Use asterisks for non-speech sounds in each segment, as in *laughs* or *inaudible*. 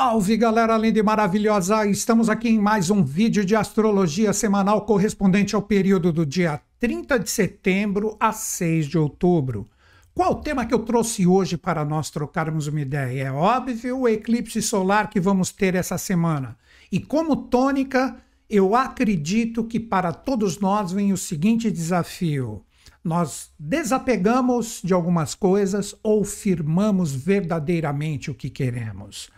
Salve galera linda e maravilhosa! Estamos aqui em mais um vídeo de astrologia semanal correspondente ao período do dia 30 de setembro a 6 de outubro. Qual o tema que eu trouxe hoje para nós trocarmos uma ideia? É óbvio o eclipse solar que vamos ter essa semana. E como tônica, eu acredito que para todos nós vem o seguinte desafio nós desapegamos de algumas coisas ou firmamos verdadeiramente o que queremos.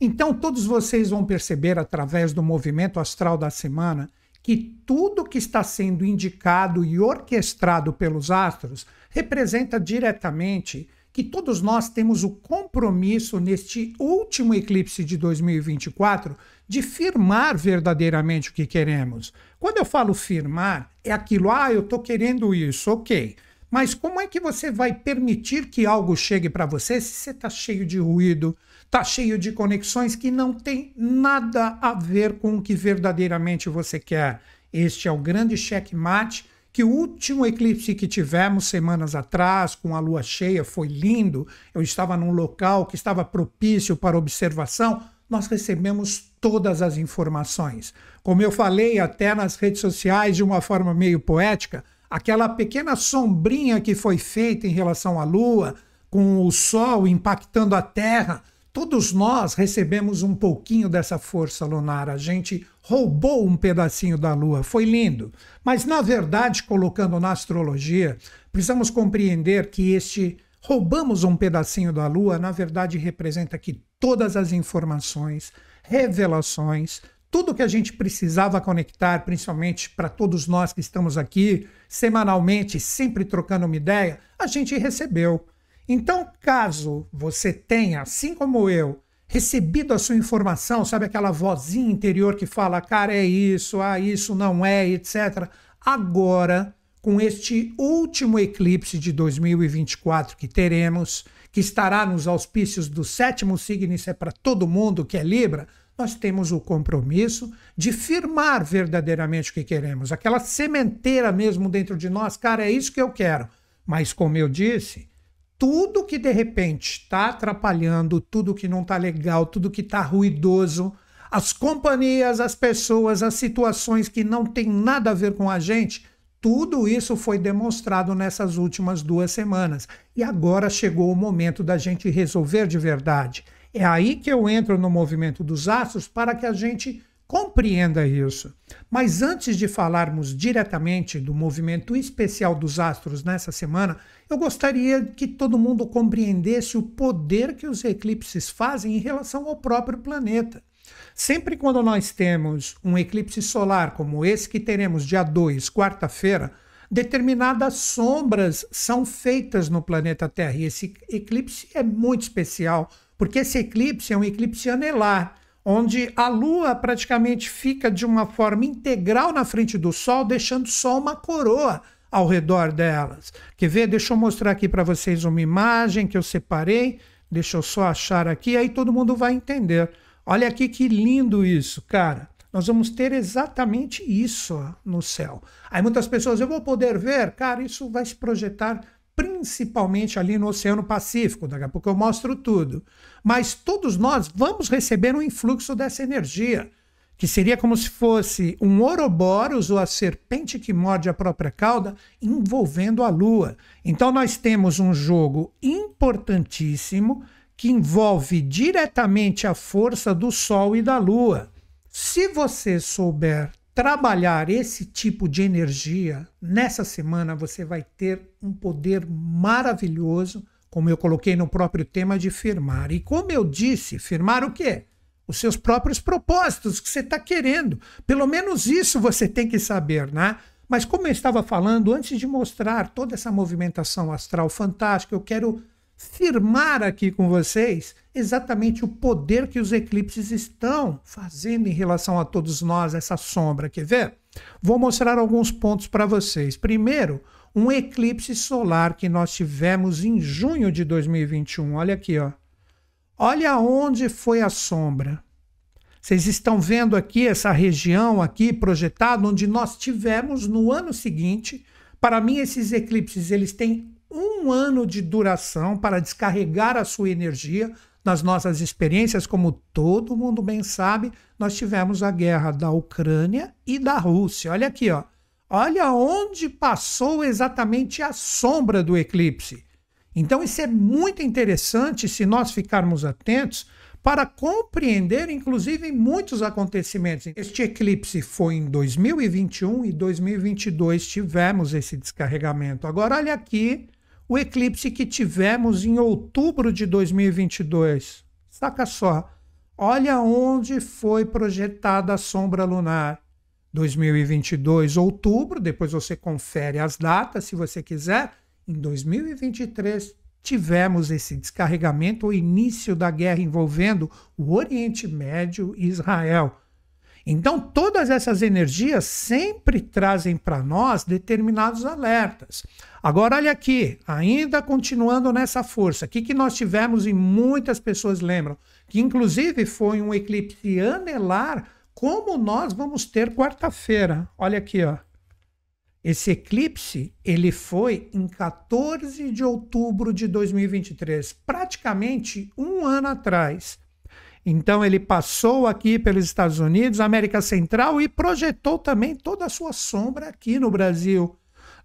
Então, todos vocês vão perceber, através do movimento astral da semana, que tudo que está sendo indicado e orquestrado pelos astros representa diretamente que todos nós temos o compromisso neste último eclipse de 2024 de firmar verdadeiramente o que queremos. Quando eu falo firmar, é aquilo, ah, eu estou querendo isso, ok. Mas como é que você vai permitir que algo chegue para você se você está cheio de ruído, está cheio de conexões que não tem nada a ver com o que verdadeiramente você quer. Este é o grande checkmate que o último eclipse que tivemos semanas atrás, com a lua cheia, foi lindo. Eu estava num local que estava propício para observação. Nós recebemos todas as informações. Como eu falei até nas redes sociais de uma forma meio poética, aquela pequena sombrinha que foi feita em relação à lua, com o sol impactando a terra, Todos nós recebemos um pouquinho dessa força lunar, a gente roubou um pedacinho da Lua, foi lindo. Mas, na verdade, colocando na astrologia, precisamos compreender que este roubamos um pedacinho da Lua, na verdade, representa que todas as informações, revelações, tudo que a gente precisava conectar, principalmente para todos nós que estamos aqui semanalmente, sempre trocando uma ideia, a gente recebeu. Então, caso você tenha, assim como eu, recebido a sua informação, sabe aquela vozinha interior que fala, cara, é isso, ah, isso não é, etc. Agora, com este último eclipse de 2024 que teremos, que estará nos auspícios do sétimo signo, isso é para todo mundo que é Libra, nós temos o compromisso de firmar verdadeiramente o que queremos, aquela sementeira mesmo dentro de nós, cara, é isso que eu quero. Mas, como eu disse, tudo que de repente está atrapalhando, tudo que não está legal, tudo que está ruidoso, as companhias, as pessoas, as situações que não tem nada a ver com a gente, tudo isso foi demonstrado nessas últimas duas semanas. E agora chegou o momento da gente resolver de verdade. É aí que eu entro no movimento dos astros para que a gente Compreenda isso. Mas antes de falarmos diretamente do movimento especial dos astros nessa semana, eu gostaria que todo mundo compreendesse o poder que os eclipses fazem em relação ao próprio planeta. Sempre quando nós temos um eclipse solar como esse que teremos dia 2, quarta-feira, determinadas sombras são feitas no planeta Terra. E esse eclipse é muito especial, porque esse eclipse é um eclipse anelar onde a Lua praticamente fica de uma forma integral na frente do Sol, deixando só uma coroa ao redor delas. Quer ver? Deixa eu mostrar aqui para vocês uma imagem que eu separei. Deixa eu só achar aqui, aí todo mundo vai entender. Olha aqui que lindo isso, cara. Nós vamos ter exatamente isso no céu. Aí muitas pessoas, eu vou poder ver? Cara, isso vai se projetar principalmente ali no Oceano Pacífico. Daqui a pouco eu mostro tudo. Mas todos nós vamos receber um influxo dessa energia, que seria como se fosse um Ouroboros, ou a serpente que morde a própria cauda, envolvendo a Lua. Então nós temos um jogo importantíssimo que envolve diretamente a força do Sol e da Lua. Se você souber trabalhar esse tipo de energia, nessa semana você vai ter um poder maravilhoso, como eu coloquei no próprio tema de firmar. E como eu disse, firmar o quê? Os seus próprios propósitos que você está querendo. Pelo menos isso você tem que saber, né? Mas como eu estava falando, antes de mostrar toda essa movimentação astral fantástica, eu quero firmar aqui com vocês exatamente o poder que os eclipses estão fazendo em relação a todos nós, essa sombra. Quer ver? Vou mostrar alguns pontos para vocês. Primeiro, um eclipse solar que nós tivemos em junho de 2021. Olha aqui, ó. Olha onde foi a sombra. Vocês estão vendo aqui essa região aqui projetada onde nós tivemos no ano seguinte. Para mim esses eclipses, eles têm um ano de duração para descarregar a sua energia nas nossas experiências, como todo mundo bem sabe, nós tivemos a guerra da Ucrânia e da Rússia. Olha aqui, ó. Olha onde passou exatamente a sombra do eclipse. Então, isso é muito interessante se nós ficarmos atentos para compreender, inclusive, muitos acontecimentos. Este eclipse foi em 2021 e 2022 tivemos esse descarregamento. Agora, olha aqui o eclipse que tivemos em outubro de 2022. Saca só, olha onde foi projetada a sombra lunar. 2022, outubro, depois você confere as datas se você quiser. Em 2023, tivemos esse descarregamento, o início da guerra envolvendo o Oriente Médio e Israel. Então, todas essas energias sempre trazem para nós determinados alertas. Agora, olha aqui, ainda continuando nessa força, o que, que nós tivemos e muitas pessoas lembram, que inclusive foi um eclipse anelar, como nós vamos ter quarta-feira. Olha aqui, ó. Esse eclipse, ele foi em 14 de outubro de 2023, praticamente um ano atrás. Então ele passou aqui pelos Estados Unidos, América Central e projetou também toda a sua sombra aqui no Brasil.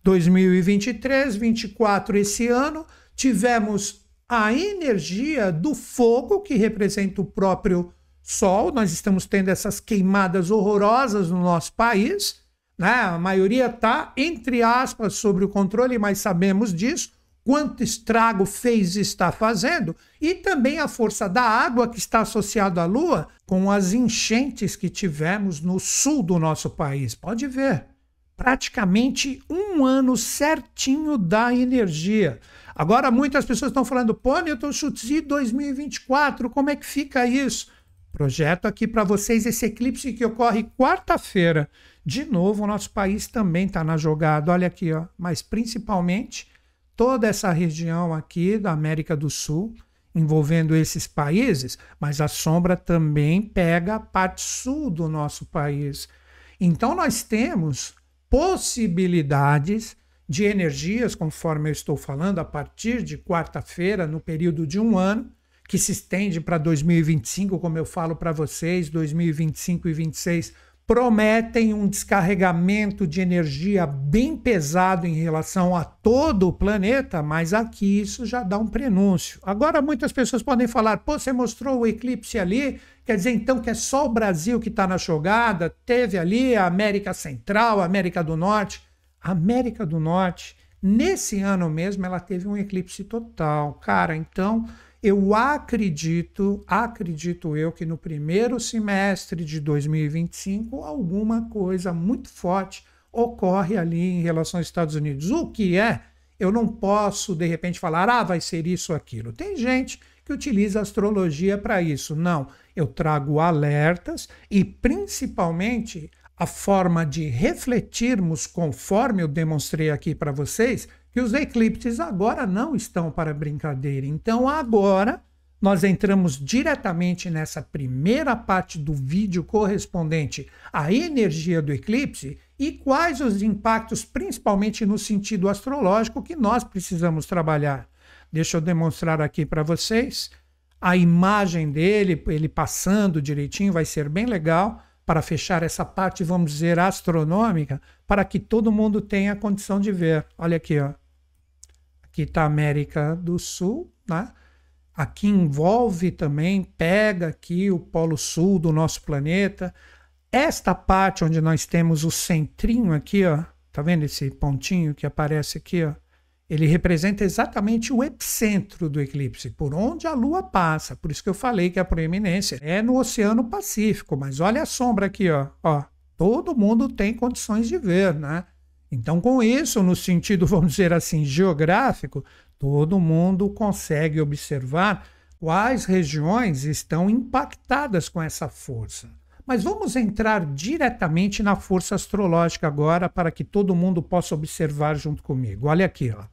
2023, 24 esse ano, tivemos a energia do fogo que representa o próprio sol. Nós estamos tendo essas queimadas horrorosas no nosso país, né? A maioria está entre aspas sobre o controle, mas sabemos disso quanto estrago fez e está fazendo, e também a força da água que está associada à Lua com as enchentes que tivemos no sul do nosso país. Pode ver praticamente um ano certinho da energia. Agora muitas pessoas estão falando, pô, Newton Schultz, e 2024, como é que fica isso? Projeto aqui para vocês esse eclipse que ocorre quarta-feira. De novo, o nosso país também está na jogada. Olha aqui, ó. mas principalmente toda essa região aqui da América do Sul, envolvendo esses países, mas a sombra também pega a parte sul do nosso país. Então nós temos possibilidades de energias, conforme eu estou falando, a partir de quarta-feira, no período de um ano, que se estende para 2025, como eu falo para vocês, 2025 e 2026 prometem um descarregamento de energia bem pesado em relação a todo o planeta, mas aqui isso já dá um prenúncio. Agora muitas pessoas podem falar: pô, você mostrou o eclipse ali, quer dizer então que é só o Brasil que está na jogada? Teve ali a América Central, a América do Norte. A América do Norte, nesse ano mesmo, ela teve um eclipse total. Cara, então eu acredito, acredito eu, que no primeiro semestre de 2025 alguma coisa muito forte ocorre ali em relação aos Estados Unidos. O que é? Eu não posso, de repente, falar, ah, vai ser isso ou aquilo. Tem gente que utiliza astrologia para isso. Não, eu trago alertas e, principalmente, a forma de refletirmos, conforme eu demonstrei aqui para vocês, que os eclipses agora não estão para brincadeira. Então, agora nós entramos diretamente nessa primeira parte do vídeo correspondente à energia do eclipse e quais os impactos, principalmente no sentido astrológico, que nós precisamos trabalhar. Deixa eu demonstrar aqui para vocês a imagem dele, ele passando direitinho, vai ser bem legal para fechar essa parte, vamos dizer, astronômica, para que todo mundo tenha a condição de ver. Olha aqui, ó que está América do Sul, né? aqui envolve também, pega aqui o polo sul do nosso planeta. Esta parte onde nós temos o centrinho aqui, ó, tá vendo esse pontinho que aparece aqui, ó? Ele representa exatamente o epicentro do eclipse, por onde a Lua passa. Por isso que eu falei que a proeminência é no Oceano Pacífico, mas olha a sombra aqui, ó, ó. Todo mundo tem condições de ver, né? Então, com isso, no sentido, *laughs* vamos dizer assim, geográfico, todo mundo consegue observar quais regiões estão impactadas com essa força. Mas vamos entrar diretamente na força astrológica agora para que todo mundo possa observar junto comigo. Olha aqui, ó.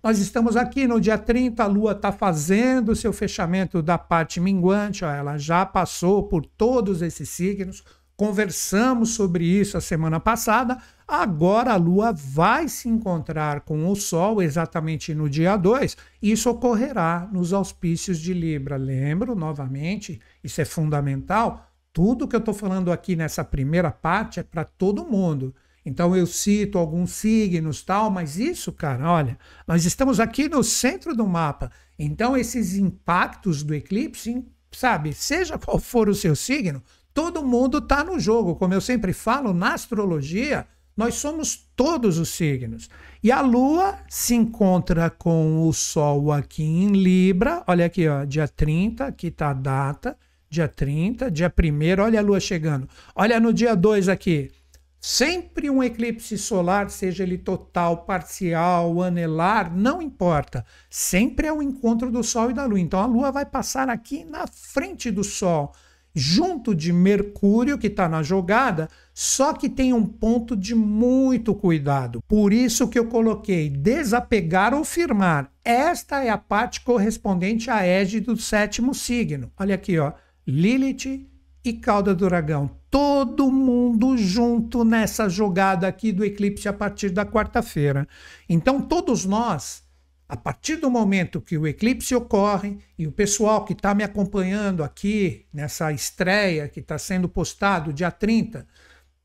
Nós estamos aqui no dia 30, a Lua está fazendo o seu fechamento da parte minguante, ó, ela já passou por todos esses signos, conversamos sobre isso a semana passada, Agora a Lua vai se encontrar com o Sol exatamente no dia 2. Isso ocorrerá nos auspícios de Libra. Lembro novamente, isso é fundamental. Tudo que eu estou falando aqui nessa primeira parte é para todo mundo. Então eu cito alguns signos tal, mas isso, cara, olha, nós estamos aqui no centro do mapa. Então esses impactos do eclipse, sabe, seja qual for o seu signo, todo mundo está no jogo. Como eu sempre falo, na astrologia, nós somos todos os signos. E a Lua se encontra com o Sol aqui em Libra. Olha aqui, ó, dia 30, aqui está a data. Dia 30, dia 1, olha a Lua chegando. Olha no dia 2 aqui. Sempre um eclipse solar, seja ele total, parcial, anelar, não importa. Sempre é o encontro do Sol e da Lua. Então a Lua vai passar aqui na frente do Sol, junto de Mercúrio, que está na jogada, só que tem um ponto de muito cuidado. Por isso que eu coloquei desapegar ou firmar. Esta é a parte correspondente à égide do sétimo signo. Olha aqui, ó. Lilith e cauda do dragão. Todo mundo junto nessa jogada aqui do eclipse a partir da quarta-feira. Então, todos nós, a partir do momento que o eclipse ocorre e o pessoal que está me acompanhando aqui nessa estreia que está sendo postado dia 30,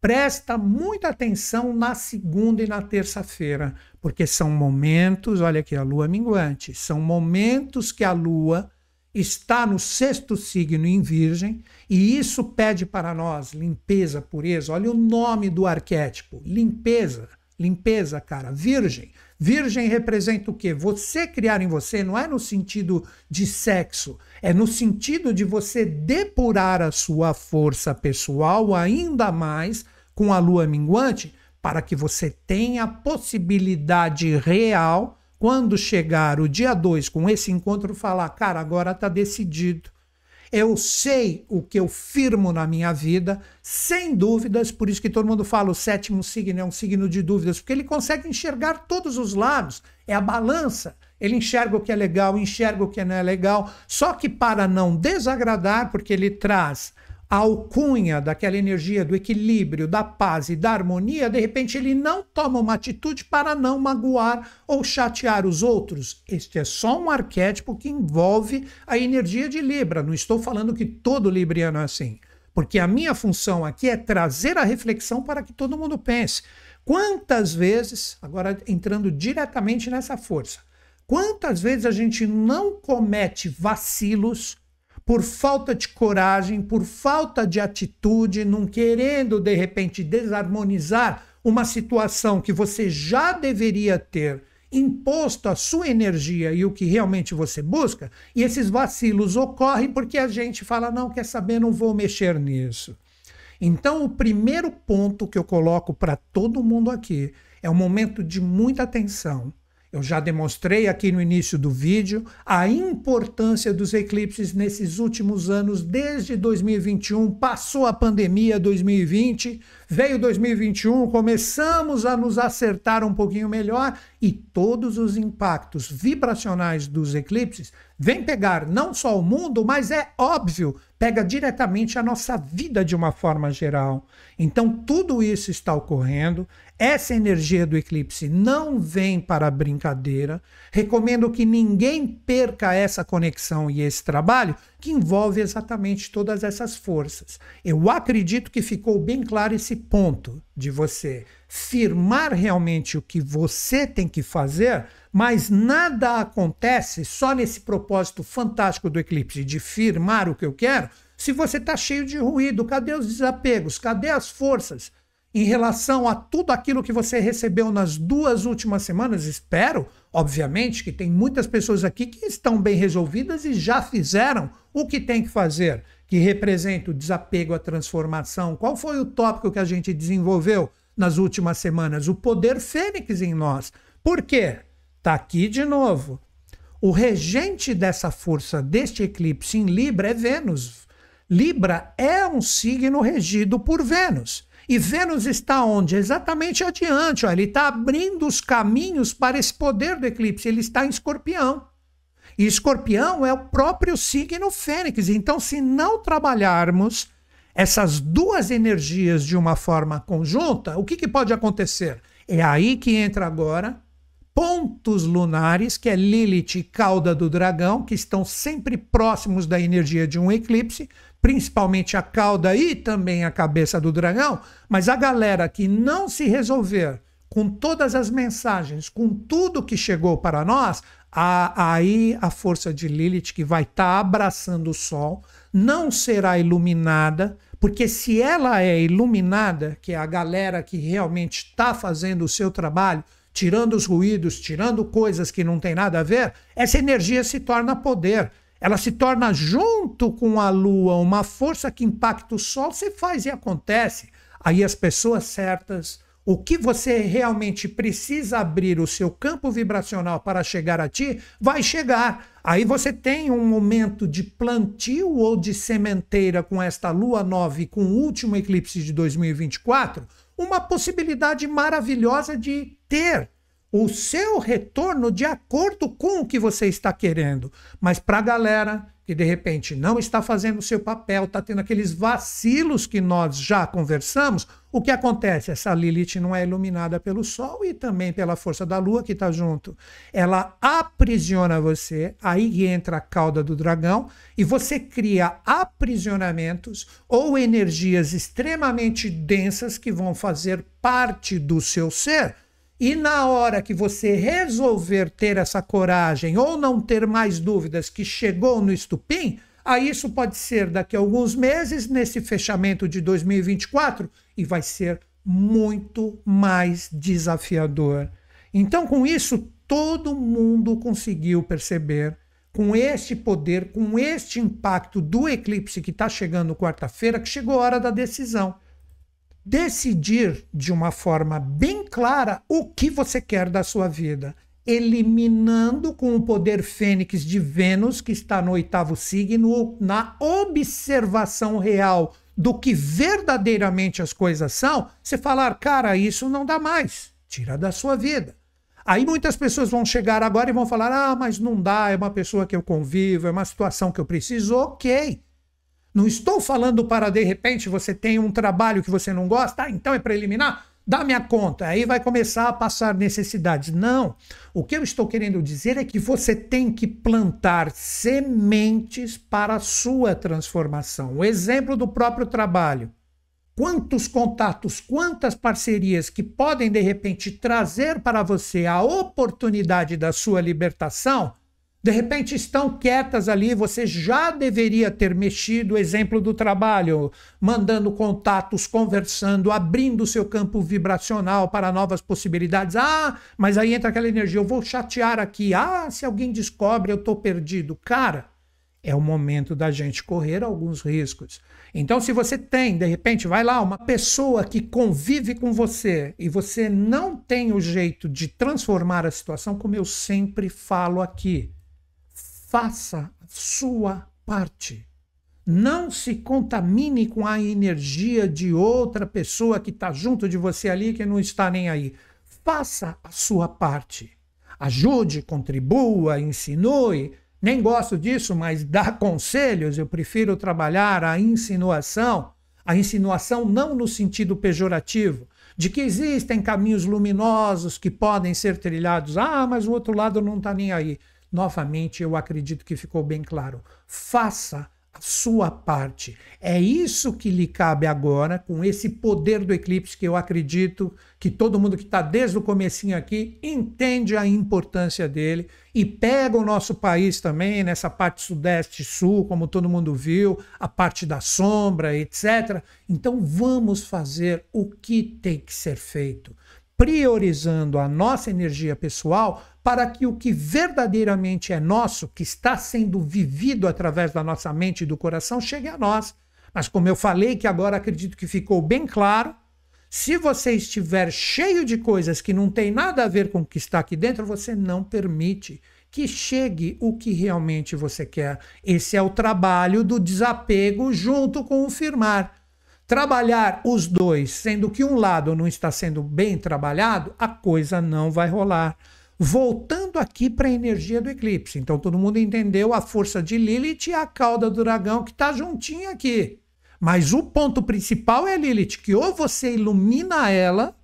presta muita atenção na segunda e na terça-feira, porque são momentos, olha aqui a lua minguante, são momentos que a lua está no sexto signo em Virgem, e isso pede para nós limpeza, pureza. Olha o nome do arquétipo: limpeza, limpeza, cara, Virgem. Virgem representa o quê? Você criar em você não é no sentido de sexo, é no sentido de você depurar a sua força pessoal ainda mais com a lua minguante, para que você tenha a possibilidade real, quando chegar o dia 2 com esse encontro, falar: cara, agora está decidido eu sei o que eu firmo na minha vida, sem dúvidas, por isso que todo mundo fala o sétimo signo é um signo de dúvidas, porque ele consegue enxergar todos os lados, é a balança. Ele enxerga o que é legal, enxerga o que não é legal, só que para não desagradar, porque ele traz a alcunha daquela energia do equilíbrio, da paz e da harmonia, de repente ele não toma uma atitude para não magoar ou chatear os outros. Este é só um arquétipo que envolve a energia de Libra. Não estou falando que todo libriano é assim, porque a minha função aqui é trazer a reflexão para que todo mundo pense. Quantas vezes, agora entrando diretamente nessa força, quantas vezes a gente não comete vacilos por falta de coragem, por falta de atitude, não querendo de repente desarmonizar uma situação que você já deveria ter imposto a sua energia e o que realmente você busca, e esses vacilos ocorrem porque a gente fala: não, quer saber, não vou mexer nisso. Então, o primeiro ponto que eu coloco para todo mundo aqui é um momento de muita atenção. Eu já demonstrei aqui no início do vídeo a importância dos eclipses nesses últimos anos, desde 2021, passou a pandemia 2020, veio 2021, começamos a nos acertar um pouquinho melhor e todos os impactos vibracionais dos eclipses vêm pegar não só o mundo, mas é óbvio, pega diretamente a nossa vida de uma forma geral. Então tudo isso está ocorrendo, essa energia do eclipse não vem para brincadeira. Recomendo que ninguém perca essa conexão e esse trabalho que envolve exatamente todas essas forças. Eu acredito que ficou bem claro esse ponto de você firmar realmente o que você tem que fazer, mas nada acontece só nesse propósito fantástico do eclipse de firmar o que eu quero. Se você está cheio de ruído, cadê os desapegos? Cadê as forças? em relação a tudo aquilo que você recebeu nas duas últimas semanas, espero, obviamente, que tem muitas pessoas aqui que estão bem resolvidas e já fizeram o que tem que fazer, que representa o desapego à transformação. Qual foi o tópico que a gente desenvolveu nas últimas semanas? O poder fênix em nós. Por quê? Tá aqui de novo. O regente dessa força deste eclipse em Libra é Vênus. Libra é um signo regido por Vênus. E Vênus está onde? Exatamente adiante. Ó. Ele está abrindo os caminhos para esse poder do eclipse. Ele está em escorpião. E escorpião é o próprio signo fênix. Então, se não trabalharmos essas duas energias de uma forma conjunta, o que, que pode acontecer? É aí que entra agora pontos lunares, que é Lilith e cauda do dragão, que estão sempre próximos da energia de um eclipse, principalmente a cauda e também a cabeça do dragão, mas a galera que não se resolver com todas as mensagens, com tudo que chegou para nós, a, aí a força de Lilith que vai estar tá abraçando o sol não será iluminada, porque se ela é iluminada, que é a galera que realmente está fazendo o seu trabalho, tirando os ruídos, tirando coisas que não tem nada a ver, essa energia se torna poder. Ela se torna, junto com a Lua, uma força que impacta o Sol. Você faz e acontece. Aí as pessoas certas, o que você realmente precisa abrir o seu campo vibracional para chegar a ti, vai chegar. Aí você tem um momento de plantio ou de sementeira com esta lua nova e com o último eclipse de 2024, uma possibilidade maravilhosa de ter o seu retorno de acordo com o que você está querendo. Mas para a galera que de repente não está fazendo o seu papel, está tendo aqueles vacilos que nós já conversamos, o que acontece? Essa Lilith não é iluminada pelo Sol e também pela força da Lua que está junto. Ela aprisiona você, aí entra a cauda do dragão e você cria aprisionamentos ou energias extremamente densas que vão fazer parte do seu ser e na hora que você resolver ter essa coragem ou não ter mais dúvidas que chegou no estupim, aí isso pode ser daqui a alguns meses, nesse fechamento de 2024, e vai ser muito mais desafiador. Então, com isso, todo mundo conseguiu perceber, com este poder, com este impacto do eclipse que está chegando quarta-feira, que chegou a hora da decisão decidir de uma forma bem clara o que você quer da sua vida, eliminando com o poder fênix de Vênus, que está no oitavo signo, na observação real do que verdadeiramente as coisas são, você falar, cara, isso não dá mais, tira da sua vida. Aí muitas pessoas vão chegar agora e vão falar: ah, mas não dá, é uma pessoa que eu convivo, é uma situação que eu preciso, ok. Não estou falando para de repente você tem um trabalho que você não gosta, ah, então é para eliminar, dá minha conta, aí vai começar a passar necessidades. Não. O que eu estou querendo dizer é que você tem que plantar sementes para a sua transformação. O exemplo do próprio trabalho. Quantos contatos, quantas parcerias que podem de repente trazer para você a oportunidade da sua libertação de repente estão quietas ali, você já deveria ter mexido, exemplo do trabalho, mandando contatos, conversando, abrindo seu campo vibracional para novas possibilidades. Ah, mas aí entra aquela energia, eu vou chatear aqui. Ah, se alguém descobre, eu estou perdido. Cara, é o momento da gente correr alguns riscos. Então, se você tem, de repente, vai lá, uma pessoa que convive com você e você não tem o jeito de transformar a situação, como eu sempre falo aqui, faça sua parte. Não se contamine com a energia de outra pessoa que está junto de você ali que não está nem aí. Faça a sua parte. Ajude, contribua, insinue. Nem gosto disso, mas dá conselhos. Eu prefiro trabalhar a insinuação. A insinuação não no sentido pejorativo, de que existem caminhos luminosos que podem ser trilhados. Ah, mas o outro lado não está nem aí. Novamente, eu acredito que ficou bem claro. Faça a sua parte. É isso que lhe cabe agora, com esse poder do eclipse que eu acredito que todo mundo que está desde o comecinho aqui entende a importância dele e pega o nosso país também nessa parte sudeste sul, como todo mundo viu, a parte da sombra, etc. Então vamos fazer o que tem que ser feito priorizando a nossa energia pessoal para que o que verdadeiramente é nosso, que está sendo vivido através da nossa mente e do coração, chegue a nós. Mas como eu falei, que agora acredito que ficou bem claro, se você estiver cheio de coisas que não tem nada a ver com o que está aqui dentro, você não permite que chegue o que realmente você quer. Esse é o trabalho do desapego junto com o firmar trabalhar os dois, sendo que um lado não está sendo bem trabalhado, a coisa não vai rolar. Voltando aqui para a energia do eclipse. Então todo mundo entendeu a força de Lilith e a cauda do dragão que está juntinha aqui. Mas o ponto principal é Lilith, que ou você ilumina ela,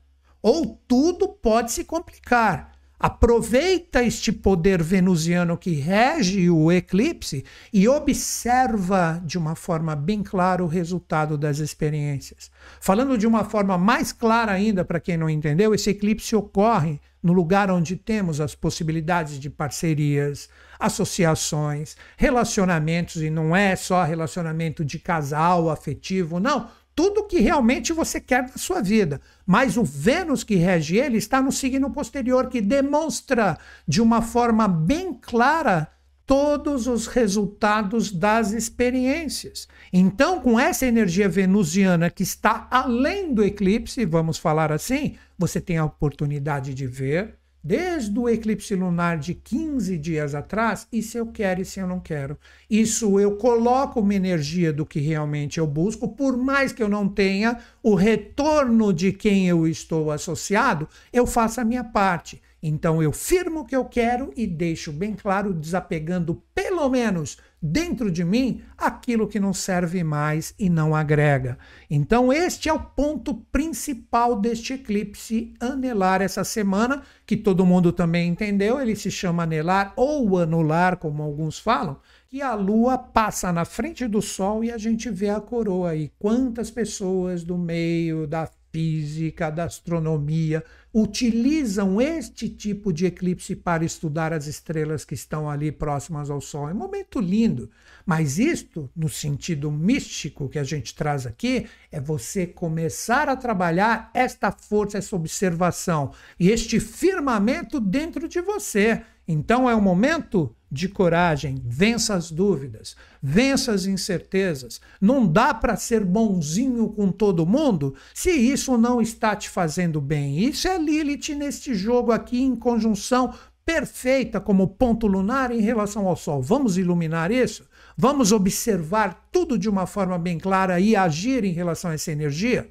ou tudo pode se complicar. Aproveita este poder venusiano que rege o eclipse e observa de uma forma bem clara o resultado das experiências. Falando de uma forma mais clara ainda, para quem não entendeu, esse eclipse ocorre no lugar onde temos as possibilidades de parcerias, associações, relacionamentos, e não é só relacionamento de casal afetivo, não tudo que realmente você quer na sua vida. Mas o Vênus que rege ele está no signo posterior, que demonstra de uma forma bem clara todos os resultados das experiências. Então, com essa energia venusiana que está além do eclipse, vamos falar assim, você tem a oportunidade de ver, desde o eclipse lunar de 15 dias atrás, e se eu quero e se eu não quero. Isso eu coloco uma energia do que realmente eu busco, por mais que eu não tenha o retorno de quem eu estou associado, eu faço a minha parte. Então eu firmo o que eu quero e deixo bem claro, desapegando pelo menos dentro de mim aquilo que não serve mais e não agrega. Então, este é o ponto principal deste eclipse anelar essa semana, que todo mundo também entendeu, ele se chama anelar ou anular, como alguns falam, que a lua passa na frente do sol e a gente vê a coroa e quantas pessoas do meio da física, da astronomia, utilizam este tipo de eclipse para estudar as estrelas que estão ali próximas ao Sol. É um momento lindo, mas isto, no sentido místico que a gente traz aqui, é você começar a trabalhar esta força, essa observação e este firmamento dentro de você. Então é um momento de coragem, vença as dúvidas, vença as incertezas. Não dá para ser bonzinho com todo mundo se isso não está te fazendo bem. Isso é Lilith neste jogo aqui em conjunção perfeita como ponto lunar em relação ao Sol. Vamos iluminar isso? Vamos observar tudo de uma forma bem clara e agir em relação a essa energia?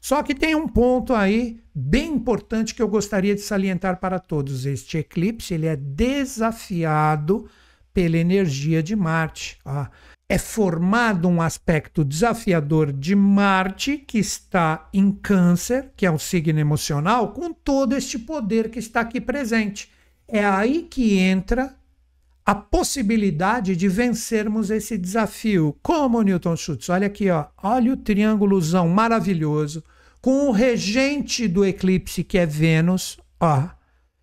Só que tem um ponto aí bem importante que eu gostaria de salientar para todos. Este eclipse ele é desafiado pela energia de Marte. Ah, é formado um aspecto desafiador de Marte, que está em Câncer, que é um signo emocional, com todo este poder que está aqui presente. É aí que entra a possibilidade de vencermos esse desafio. Como Newton Schultz, olha aqui, ó, olha o triângulozão maravilhoso, com o regente do eclipse, que é Vênus, ó,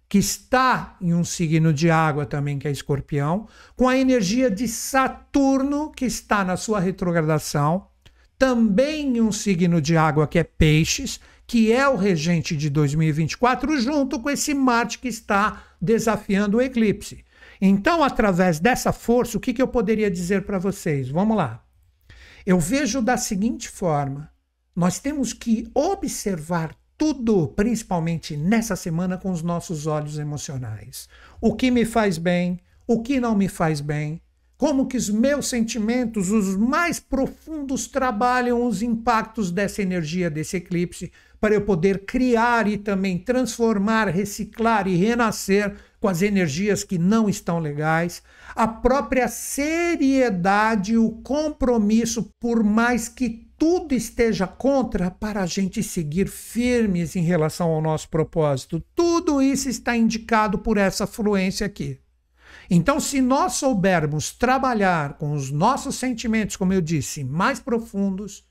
que está em um signo de água também, que é escorpião, com a energia de Saturno, que está na sua retrogradação, também em um signo de água, que é peixes, que é o regente de 2024, junto com esse Marte que está desafiando o eclipse. Então, através dessa força, o que, que eu poderia dizer para vocês? Vamos lá. Eu vejo da seguinte forma: nós temos que observar tudo, principalmente nessa semana, com os nossos olhos emocionais. O que me faz bem, o que não me faz bem, como que os meus sentimentos, os mais profundos, trabalham os impactos dessa energia, desse eclipse, para eu poder criar e também transformar, reciclar e renascer com as energias que não estão legais. A própria seriedade, o compromisso, por mais que tudo esteja contra para a gente seguir firmes em relação ao nosso propósito. Tudo isso está indicado por essa fluência aqui. Então, se nós soubermos trabalhar com os nossos sentimentos, como eu disse, mais profundos,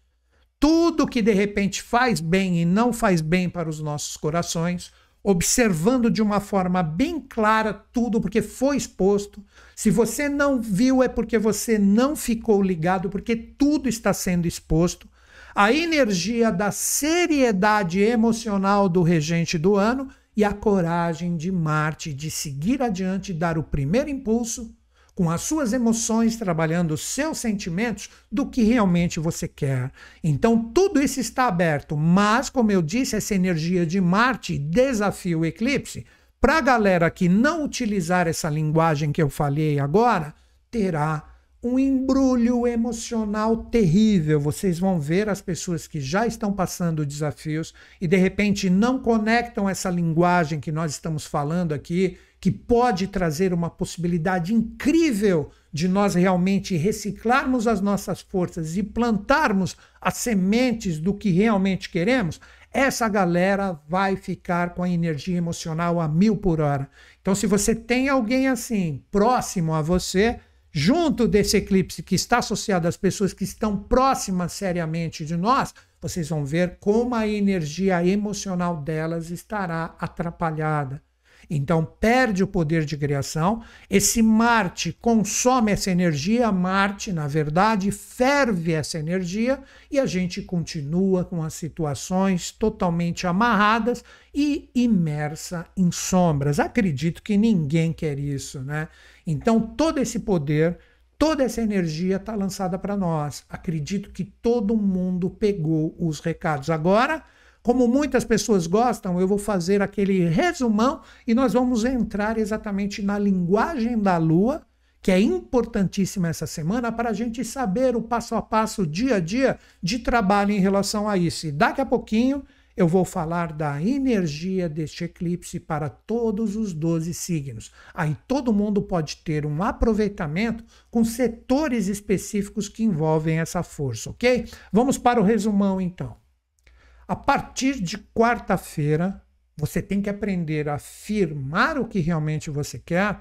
tudo que de repente faz bem e não faz bem para os nossos corações, observando de uma forma bem clara tudo, porque foi exposto, se você não viu, é porque você não ficou ligado, porque tudo está sendo exposto. A energia da seriedade emocional do regente do ano e a coragem de Marte de seguir adiante e dar o primeiro impulso com as suas emoções, trabalhando os seus sentimentos do que realmente você quer. Então, tudo isso está aberto, mas, como eu disse, essa energia de Marte desafia o eclipse para a galera que não utilizar essa linguagem que eu falei agora, terá um embrulho emocional terrível. Vocês vão ver as pessoas que já estão passando desafios e de repente não conectam essa linguagem que nós estamos falando aqui, que pode trazer uma possibilidade incrível de nós realmente reciclarmos as nossas forças e plantarmos as sementes do que realmente queremos essa galera vai ficar com a energia emocional a mil por hora. Então, se você tem alguém assim, próximo a você, junto desse eclipse que está associado às pessoas que estão próximas seriamente de nós, vocês vão ver como a energia emocional delas estará atrapalhada. Então perde o poder de criação. Esse Marte consome essa energia, Marte, na verdade, ferve essa energia e a gente continua com as situações totalmente amarradas e imersa em sombras. Acredito que ninguém quer isso, né? Então todo esse poder toda essa energia está lançada para nós. Acredito que todo mundo pegou os recados. Agora como muitas pessoas gostam, eu vou fazer aquele resumão e nós vamos entrar exatamente na linguagem da Lua, que é importantíssima essa semana, para a gente saber o passo a passo, o dia a dia de trabalho em relação a isso. E daqui a pouquinho eu vou falar da energia deste eclipse para todos os 12 signos. Aí todo mundo pode ter um aproveitamento com setores específicos que envolvem essa força, ok? Vamos para o resumão então. A partir de quarta-feira, você tem que aprender a firmar o que realmente você quer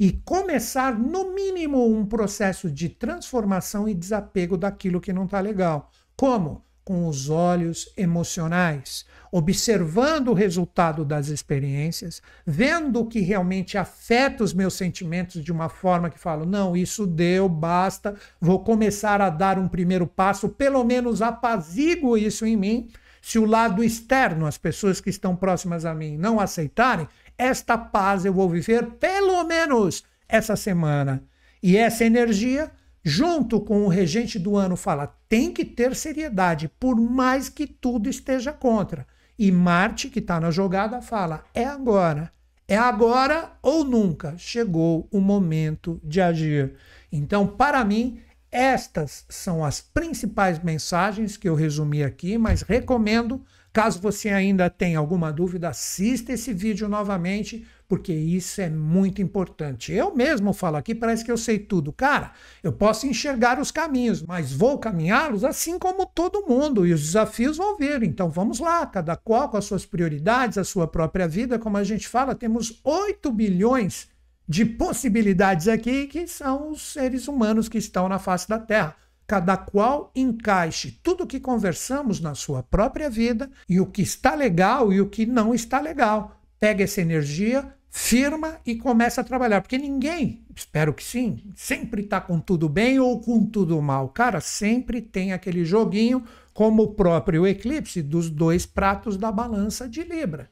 e começar, no mínimo, um processo de transformação e desapego daquilo que não está legal. Como? Com os olhos emocionais, observando o resultado das experiências, vendo o que realmente afeta os meus sentimentos de uma forma que falo: não, isso deu, basta, vou começar a dar um primeiro passo, pelo menos apazigo isso em mim se o lado externo, as pessoas que estão próximas a mim, não aceitarem, esta paz eu vou viver pelo menos essa semana. E essa energia, junto com o regente do ano, fala: tem que ter seriedade, por mais que tudo esteja contra. E Marte, que está na jogada, fala: é agora. É agora ou nunca. Chegou o momento de agir. Então, para mim, estas são as principais mensagens que eu resumi aqui, mas recomendo, caso você ainda tenha alguma dúvida, assista esse vídeo novamente, porque isso é muito importante. Eu mesmo falo aqui, parece que eu sei tudo. Cara, eu posso enxergar os caminhos, mas vou caminhá-los assim como todo mundo, e os desafios vão vir. Então vamos lá, cada qual com as suas prioridades, a sua própria vida. Como a gente fala, temos 8 bilhões de possibilidades aqui que são os seres humanos que estão na face da Terra. Cada qual encaixe tudo o que conversamos na sua própria vida e o que está legal e o que não está legal. Pega essa energia, firma e começa a trabalhar. Porque ninguém, espero que sim, sempre está com tudo bem ou com tudo mal. Cara, sempre tem aquele joguinho, como o próprio eclipse, dos dois pratos da balança de Libra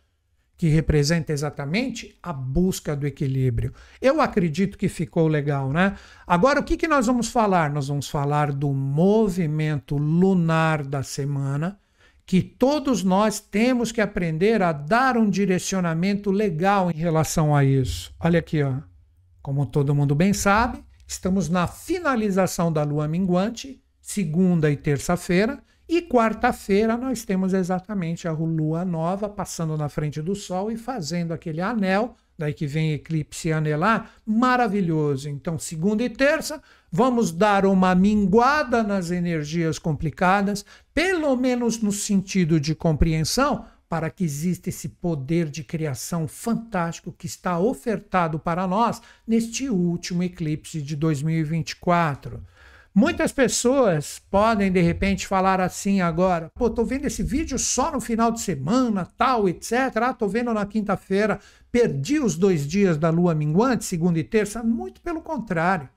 que representa exatamente a busca do equilíbrio. Eu acredito que ficou legal, né? Agora, o que, que nós vamos falar? Nós vamos falar do movimento lunar da semana, que todos nós temos que aprender a dar um direcionamento legal em relação a isso. Olha aqui, ó. Como todo mundo bem sabe, estamos na finalização da lua minguante, segunda e terça-feira e quarta-feira nós temos exatamente a lua nova passando na frente do sol e fazendo aquele anel, daí que vem eclipse anelar, maravilhoso. Então, segunda e terça, vamos dar uma minguada nas energias complicadas, pelo menos no sentido de compreensão, para que exista esse poder de criação fantástico que está ofertado para nós neste último eclipse de 2024. Muitas pessoas podem, de repente, falar assim agora: pô, tô vendo esse vídeo só no final de semana, tal, etc. Ah, tô vendo na quinta-feira, perdi os dois dias da lua minguante, segunda e terça. Muito pelo contrário.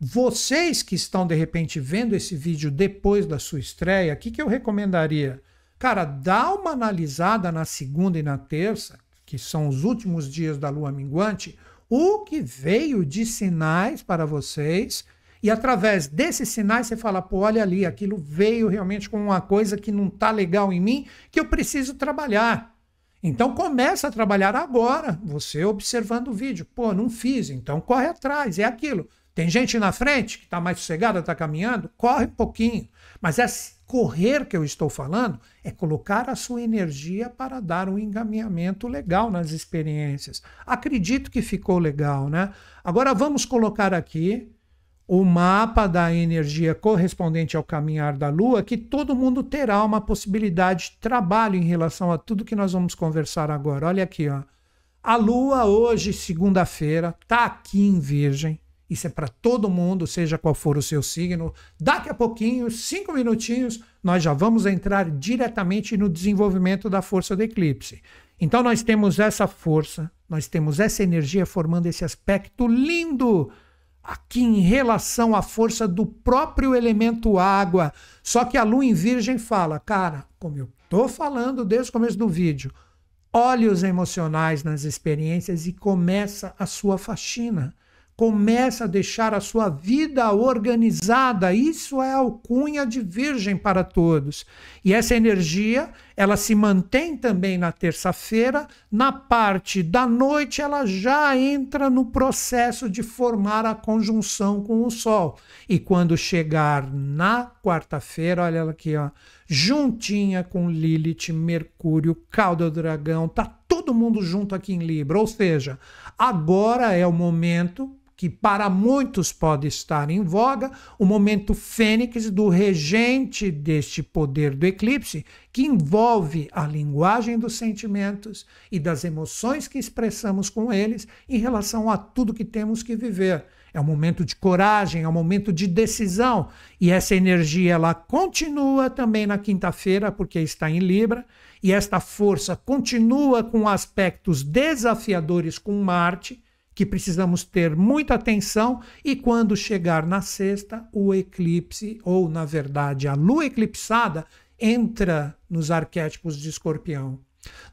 Vocês que estão, de repente, vendo esse vídeo depois da sua estreia, o que, que eu recomendaria? Cara, dá uma analisada na segunda e na terça, que são os últimos dias da lua minguante, o que veio de sinais para vocês e através desses sinais você fala, pô, olha ali, aquilo veio realmente com uma coisa que não tá legal em mim, que eu preciso trabalhar. Então começa a trabalhar agora, você observando o vídeo. Pô, não fiz, então corre atrás, é aquilo. Tem gente na frente que está mais sossegada, está caminhando, corre um pouquinho. Mas esse é correr que eu estou falando é colocar a sua energia para dar um encaminhamento legal nas experiências. Acredito que ficou legal, né? Agora vamos colocar aqui o mapa da energia correspondente ao caminhar da Lua, que todo mundo terá uma possibilidade de trabalho em relação a tudo que nós vamos conversar agora. Olha aqui, ó. A Lua hoje, segunda-feira, está aqui em Virgem. Isso é para todo mundo, seja qual for o seu signo. Daqui a pouquinho, cinco minutinhos, nós já vamos entrar diretamente no desenvolvimento da força do eclipse. Então nós temos essa força, nós temos essa energia formando esse aspecto lindo aqui em relação à força do próprio elemento água. Só que a lua em virgem fala, cara, como eu tô falando desde o começo do vídeo, olhos emocionais nas experiências e começa a sua faxina começa a deixar a sua vida organizada. Isso é alcunha de virgem para todos. E essa energia, ela se mantém também na terça-feira, na parte da noite ela já entra no processo de formar a conjunção com o sol. E quando chegar na quarta-feira, olha ela aqui, ó, juntinha com Lilith, Mercúrio, Calda do Dragão, tá todo mundo junto aqui em Libra, ou seja, agora é o momento que para muitos pode estar em voga, o momento fênix do regente deste poder do eclipse, que envolve a linguagem dos sentimentos e das emoções que expressamos com eles em relação a tudo que temos que viver. É um momento de coragem, é um momento de decisão. E essa energia ela continua também na quinta-feira, porque está em Libra, e esta força continua com aspectos desafiadores com Marte que precisamos ter muita atenção e quando chegar na sexta, o eclipse, ou na verdade a lua eclipsada, entra nos arquétipos de escorpião.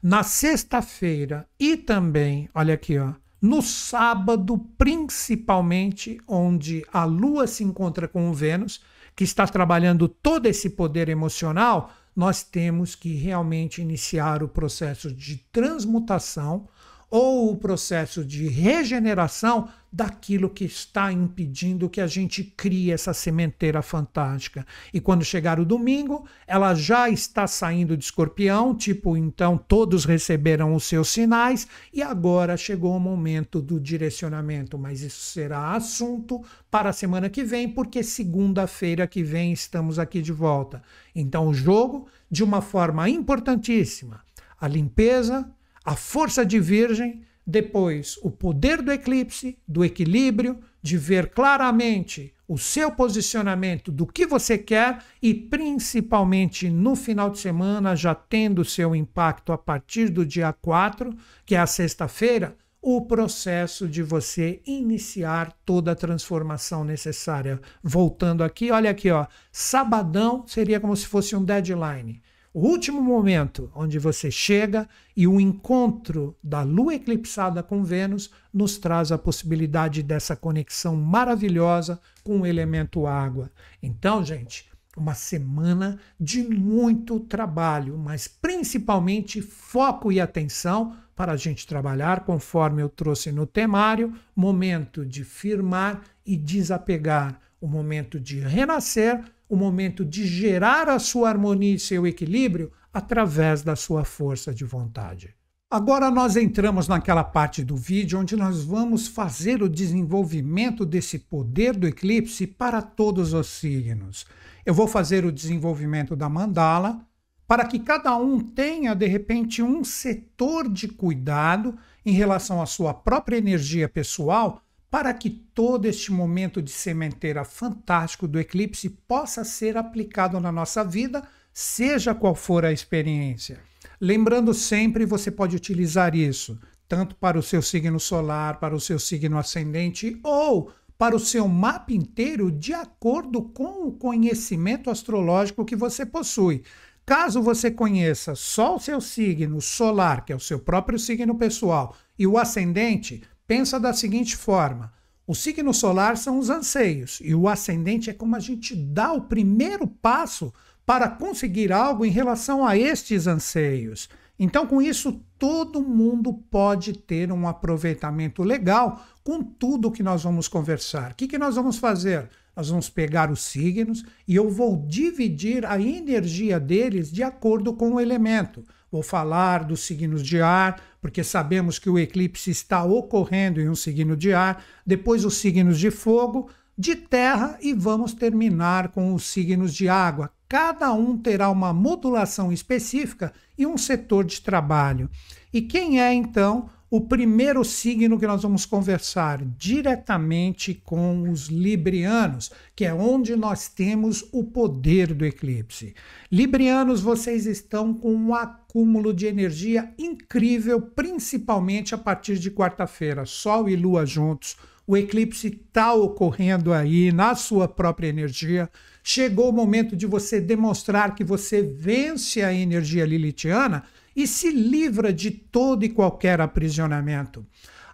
Na sexta-feira e também, olha aqui, ó, no sábado, principalmente, onde a lua se encontra com o Vênus, que está trabalhando todo esse poder emocional, nós temos que realmente iniciar o processo de transmutação ou o processo de regeneração daquilo que está impedindo que a gente crie essa sementeira fantástica. E quando chegar o domingo, ela já está saindo de escorpião, tipo, então todos receberam os seus sinais, e agora chegou o momento do direcionamento. Mas isso será assunto para a semana que vem, porque segunda-feira que vem estamos aqui de volta. Então, o jogo, de uma forma importantíssima, a limpeza a força de Virgem, depois o poder do eclipse, do equilíbrio, de ver claramente o seu posicionamento do que você quer e principalmente no final de semana, já tendo seu impacto a partir do dia 4, que é a sexta-feira, o processo de você iniciar toda a transformação necessária. Voltando aqui, olha aqui, ó, sabadão seria como se fosse um deadline o último momento onde você chega e o encontro da Lua eclipsada com Vênus nos traz a possibilidade dessa conexão maravilhosa com o elemento água. Então, gente, uma semana de muito trabalho, mas principalmente foco e atenção para a gente trabalhar, conforme eu trouxe no temário, momento de firmar e desapegar, o momento de renascer o momento de gerar a sua harmonia e seu equilíbrio através da sua força de vontade. Agora nós entramos naquela parte do vídeo onde nós vamos fazer o desenvolvimento desse poder do eclipse para todos os signos. Eu vou fazer o desenvolvimento da mandala para que cada um tenha de repente um setor de cuidado em relação à sua própria energia pessoal para que todo este momento de sementeira fantástico do eclipse possa ser aplicado na nossa vida, seja qual for a experiência. Lembrando sempre, você pode utilizar isso tanto para o seu signo solar, para o seu signo ascendente ou para o seu mapa inteiro de acordo com o conhecimento astrológico que você possui. Caso você conheça só o seu signo solar, que é o seu próprio signo pessoal, e o ascendente, Pensa da seguinte forma: o signo solar são os anseios e o ascendente é como a gente dá o primeiro passo para conseguir algo em relação a estes anseios. Então, com isso, todo mundo pode ter um aproveitamento legal com tudo que nós vamos conversar. O que, que nós vamos fazer? Nós vamos pegar os signos e eu vou dividir a energia deles de acordo com o elemento. Vou falar dos signos de ar, porque sabemos que o eclipse está ocorrendo em um signo de ar, depois os signos de fogo, de terra e vamos terminar com os signos de água. Cada um terá uma modulação específica e um setor de trabalho. E quem é então o primeiro signo que nós vamos conversar diretamente com os librianos, que é onde nós temos o poder do eclipse. Librianos, vocês estão com um acúmulo de energia incrível, principalmente a partir de quarta-feira. Sol e lua juntos. O eclipse está ocorrendo aí na sua própria energia. Chegou o momento de você demonstrar que você vence a energia lilitiana e se livra de todo e qualquer aprisionamento.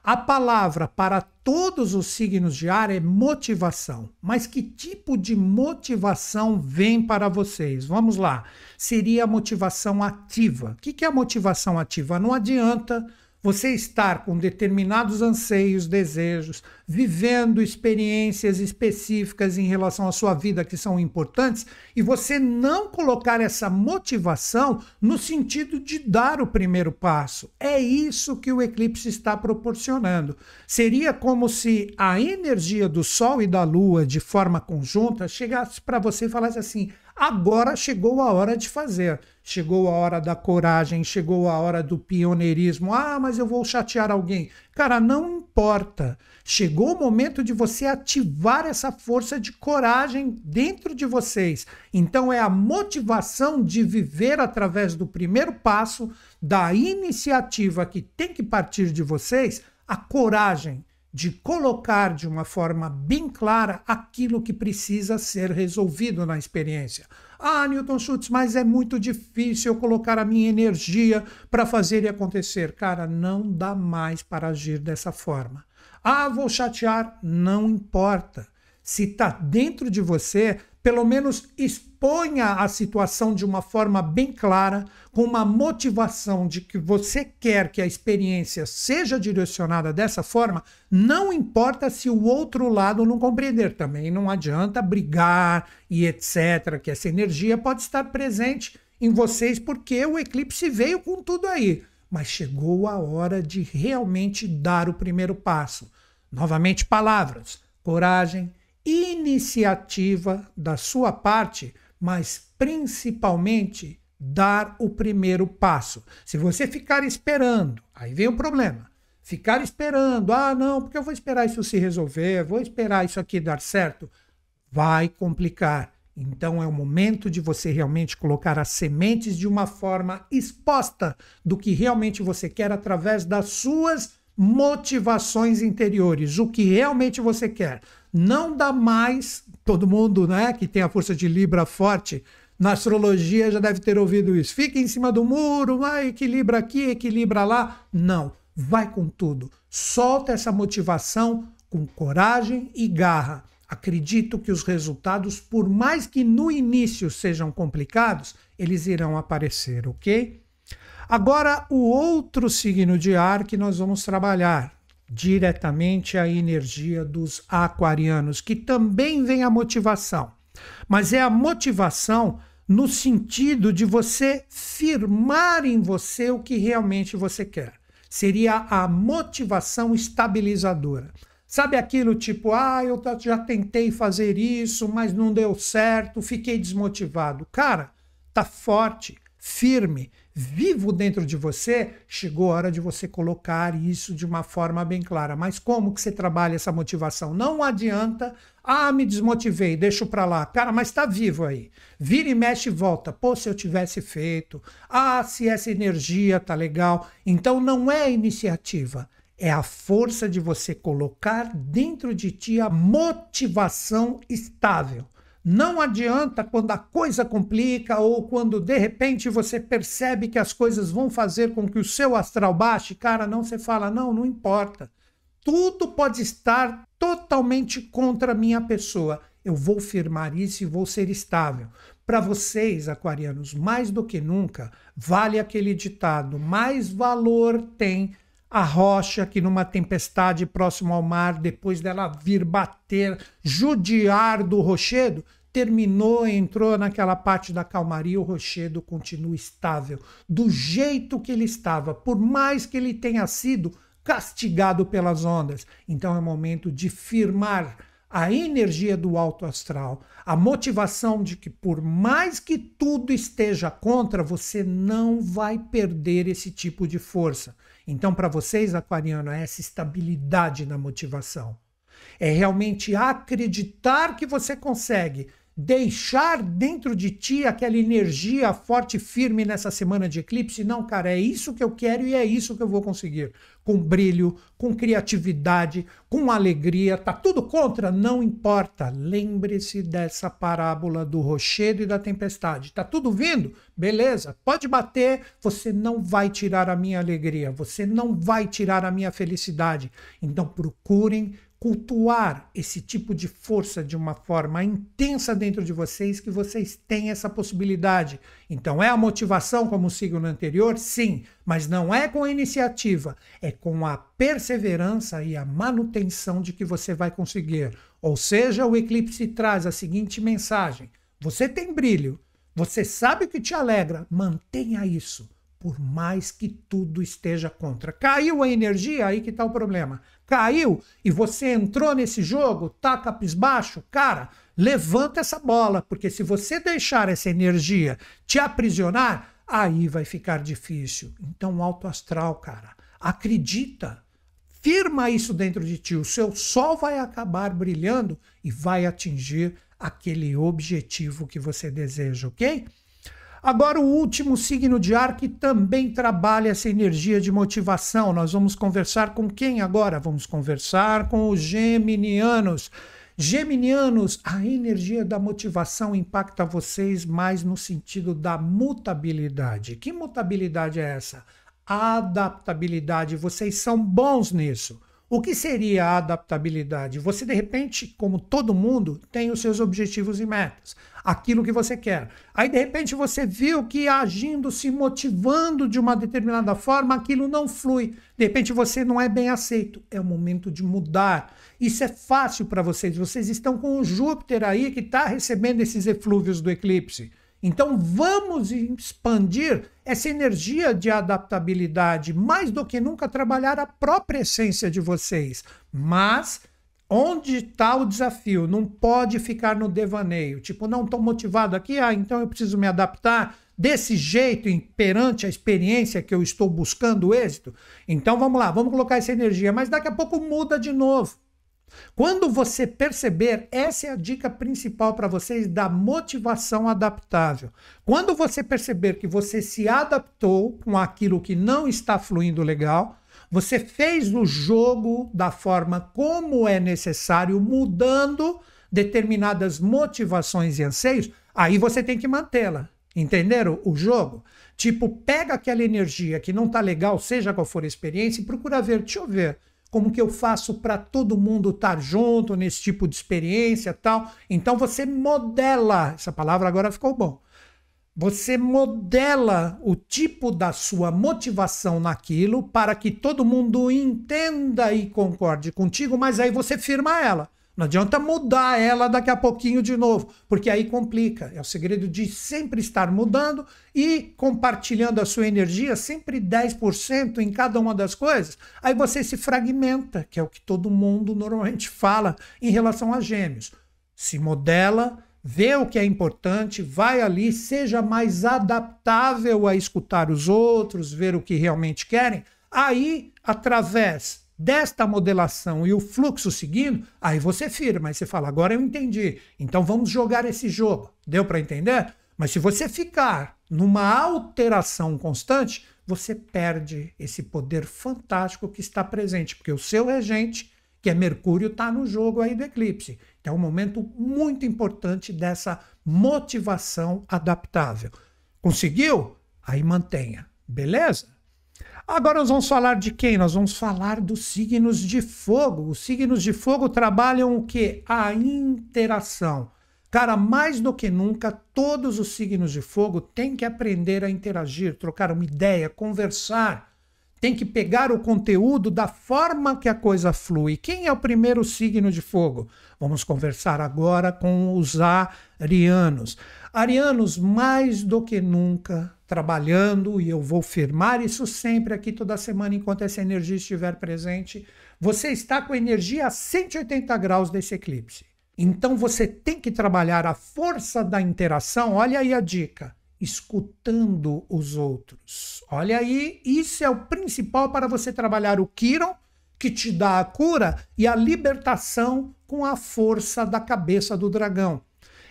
A palavra para todos os signos de ar é motivação. Mas que tipo de motivação vem para vocês? Vamos lá. Seria a motivação ativa. O que é a motivação ativa? Não adianta você estar com determinados anseios, desejos, vivendo experiências específicas em relação à sua vida que são importantes e você não colocar essa motivação no sentido de dar o primeiro passo. É isso que o eclipse está proporcionando. Seria como se a energia do Sol e da Lua, de forma conjunta, chegasse para você e falasse assim Agora chegou a hora de fazer. Chegou a hora da coragem, chegou a hora do pioneirismo. Ah, mas eu vou chatear alguém. Cara, não importa. Chegou o momento de você ativar essa força de coragem dentro de vocês. Então é a motivação de viver através do primeiro passo da iniciativa que tem que partir de vocês, a coragem de colocar de uma forma bem clara aquilo que precisa ser resolvido na experiência. Ah, Newton Schultz, mas é muito difícil eu colocar a minha energia para fazer e acontecer. Cara, não dá mais para agir dessa forma. Ah, vou chatear, não importa se está dentro de você, pelo menos exponha a situação de uma forma bem clara, com uma motivação de que você quer que a experiência seja direcionada dessa forma, não importa se o outro lado não compreender também. Não adianta brigar e etc., que essa energia pode estar presente em vocês, porque o eclipse veio com tudo aí. Mas chegou a hora de realmente dar o primeiro passo. Novamente, palavras: coragem, iniciativa da sua parte, mas principalmente dar o primeiro passo. Se você ficar esperando, aí vem o problema. Ficar esperando, ah, não, porque eu vou esperar isso se resolver, vou esperar isso aqui dar certo, vai complicar. Então é o momento de você realmente colocar as sementes de uma forma exposta do que realmente você quer através das suas motivações interiores, o que realmente você quer não dá mais. Todo mundo né, que tem a força de Libra forte na astrologia já deve ter ouvido isso. Fica em cima do muro, vai, ah, equilibra aqui, equilibra lá. Não, vai com tudo. Solta essa motivação com coragem e garra. Acredito que os resultados, por mais que no início sejam complicados, eles irão aparecer, ok? Agora, o outro signo de ar que nós vamos trabalhar diretamente a energia dos aquarianos, que também vem a motivação. Mas é a motivação no sentido de você firmar em você o que realmente você quer. Seria a motivação estabilizadora. Sabe aquilo tipo, ah, eu já tentei fazer isso, mas não deu certo, fiquei desmotivado. Cara, tá forte, firme vivo dentro de você, chegou a hora de você colocar isso de uma forma bem clara. Mas como que você trabalha essa motivação? Não adianta, ah, me desmotivei, deixo para lá. Cara, mas está vivo aí. Vira e mexe e volta. Pô, se eu tivesse feito. Ah, se essa energia tá legal. Então não é iniciativa, é a força de você colocar dentro de ti a motivação estável. Não adianta quando a coisa complica ou quando de repente você percebe que as coisas vão fazer com que o seu astral baixe, cara, não você fala, não, não importa. Tudo pode estar totalmente contra a minha pessoa. Eu vou firmar isso e vou ser estável. Para vocês, aquarianos, mais do que nunca, vale aquele ditado: mais valor tem a rocha que numa tempestade próximo ao mar, depois dela vir bater, judiar do rochedo, terminou, entrou naquela parte da calmaria, o rochedo continua estável, do jeito que ele estava, por mais que ele tenha sido castigado pelas ondas. Então é momento de firmar a energia do alto astral, a motivação de que, por mais que tudo esteja contra, você não vai perder esse tipo de força. Então, para vocês, aquariano, é essa estabilidade na motivação. É realmente acreditar que você consegue deixar dentro de ti aquela energia forte e firme nessa semana de eclipse. Não, cara, é isso que eu quero e é isso que eu vou conseguir. Com brilho, com criatividade, com alegria. Tá tudo contra? Não importa. Lembre-se dessa parábola do rochedo e da tempestade. Tá tudo vindo? Beleza, pode bater. Você não vai tirar a minha alegria. Você não vai tirar a minha felicidade. Então procurem cultuar esse tipo de força de uma forma intensa dentro de vocês que vocês têm essa possibilidade. Então é a motivação como o signo anterior, sim, mas não é com a iniciativa, é com a perseverança e a manutenção de que você vai conseguir. Ou seja, o eclipse traz a seguinte mensagem: você tem brilho, você sabe o que te alegra, mantenha isso por mais que tudo esteja contra. Caiu a energia, aí que está o problema caiu e você entrou nesse jogo, tá capisbaixo, cara, levanta essa bola, porque se você deixar essa energia te aprisionar, aí vai ficar difícil. Então, alto astral, cara, acredita, firma isso dentro de ti. O seu sol vai acabar brilhando e vai atingir aquele objetivo que você deseja, ok? Agora, o último signo de ar que também trabalha essa energia de motivação. Nós vamos conversar com quem agora? Vamos conversar com os geminianos. Geminianos, a energia da motivação impacta vocês mais no sentido da mutabilidade. Que mutabilidade é essa? Adaptabilidade. Vocês são bons nisso. O que seria a adaptabilidade? Você, de repente, como todo mundo, tem os seus objetivos e metas, aquilo que você quer. Aí, de repente, você viu que agindo, se motivando de uma determinada forma, aquilo não flui. De repente, você não é bem aceito. É o momento de mudar. Isso é fácil para vocês. Vocês estão com o Júpiter aí que está recebendo esses eflúvios do eclipse. Então vamos expandir essa energia de adaptabilidade, mais do que nunca trabalhar a própria essência de vocês. Mas onde está o desafio? Não pode ficar no devaneio. Tipo, não estou motivado aqui, ah, então eu preciso me adaptar desse jeito perante a experiência que eu estou buscando êxito. Então vamos lá, vamos colocar essa energia, mas daqui a pouco muda de novo. Quando você perceber, essa é a dica principal para vocês da motivação adaptável. Quando você perceber que você se adaptou com aquilo que não está fluindo legal, você fez o jogo da forma como é necessário, mudando determinadas motivações e anseios, aí você tem que mantê-la. Entenderam o jogo? Tipo, pega aquela energia que não está legal, seja qual for a experiência, e procura ver, deixa eu ver como que eu faço para todo mundo estar junto nesse tipo de experiência tal. Então você modela, essa palavra agora ficou bom. Você modela o tipo da sua motivação naquilo para que todo mundo entenda e concorde contigo, mas aí você firma ela. Não adianta mudar ela daqui a pouquinho de novo, porque aí complica. É o segredo de sempre estar mudando e compartilhando a sua energia, sempre 10% em cada uma das coisas. Aí você se fragmenta, que é o que todo mundo normalmente *laughs* fala em relação a gêmeos. Se modela, vê o que é importante, vai ali, seja mais adaptável a escutar os outros, ver o que realmente querem. Aí, através desta modelação e o fluxo seguindo, aí você firma, aí você fala, agora eu entendi. Então vamos jogar esse jogo. Deu para entender? Mas se você ficar numa alteração constante, você perde esse poder fantástico que está presente, porque o seu regente, que é Mercúrio, está no jogo aí do eclipse. Então é um momento muito importante dessa motivação adaptável. Conseguiu? Aí mantenha. Beleza? Agora nós vamos falar de quem? Nós vamos falar dos signos de fogo. Os signos de fogo trabalham o que? A interação. Cara, mais do que nunca, todos os signos de fogo têm que aprender a interagir, trocar uma ideia, conversar. Tem que pegar o conteúdo da forma que a coisa flui. Quem é o primeiro signo de fogo? Vamos conversar agora com os A arianos. Arianos mais do que nunca trabalhando, e eu vou firmar isso sempre aqui toda semana enquanto essa energia estiver presente. Você está com energia a 180 graus desse eclipse. Então você tem que trabalhar a força da interação. Olha aí a dica escutando os outros. Olha aí, isso é o principal para você trabalhar o Kiron, que te dá a cura e a libertação com a força da cabeça do dragão.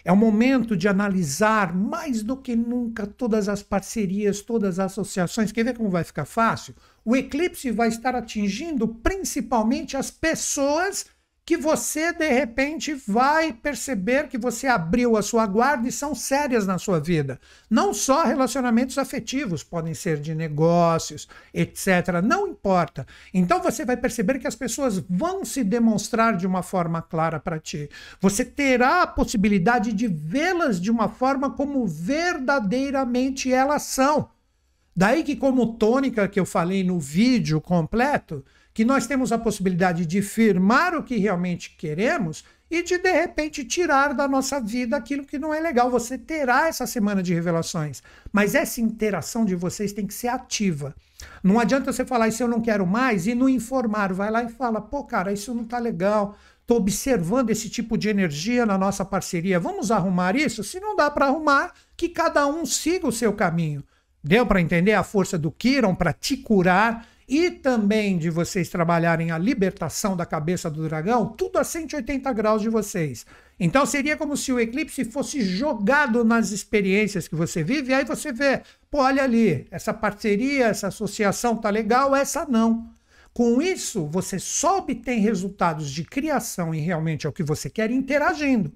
É o momento de analisar mais do que nunca todas as parcerias, todas as associações. Quer ver como vai ficar fácil? O eclipse vai estar atingindo principalmente as pessoas que você de repente vai perceber que você abriu a sua guarda e são sérias na sua vida. Não só relacionamentos afetivos, podem ser de negócios, etc. Não importa. Então você vai perceber que as pessoas vão se demonstrar de uma forma clara para ti. Você terá a possibilidade de vê-las de uma forma como verdadeiramente elas são. Daí que, como tônica que eu falei no vídeo completo, que nós temos a possibilidade de firmar o que realmente queremos e de de repente tirar da nossa vida aquilo que não é legal. Você terá essa semana de revelações, mas essa interação de vocês tem que ser ativa. Não adianta você falar isso eu não quero mais e não informar, vai lá e fala, pô, cara, isso não tá legal. Tô observando esse tipo de energia na nossa parceria. Vamos arrumar isso? Se não dá para arrumar, que cada um siga o seu caminho. Deu para entender a força do Kiron para te curar e também de vocês trabalharem a libertação da cabeça do dragão, tudo a 180 graus de vocês. Então seria como se o eclipse fosse jogado nas experiências que você vive, e aí você vê, pô, olha ali, essa parceria, essa associação tá legal, essa não. Com isso, você só obtém resultados de criação e realmente é o que você quer interagindo.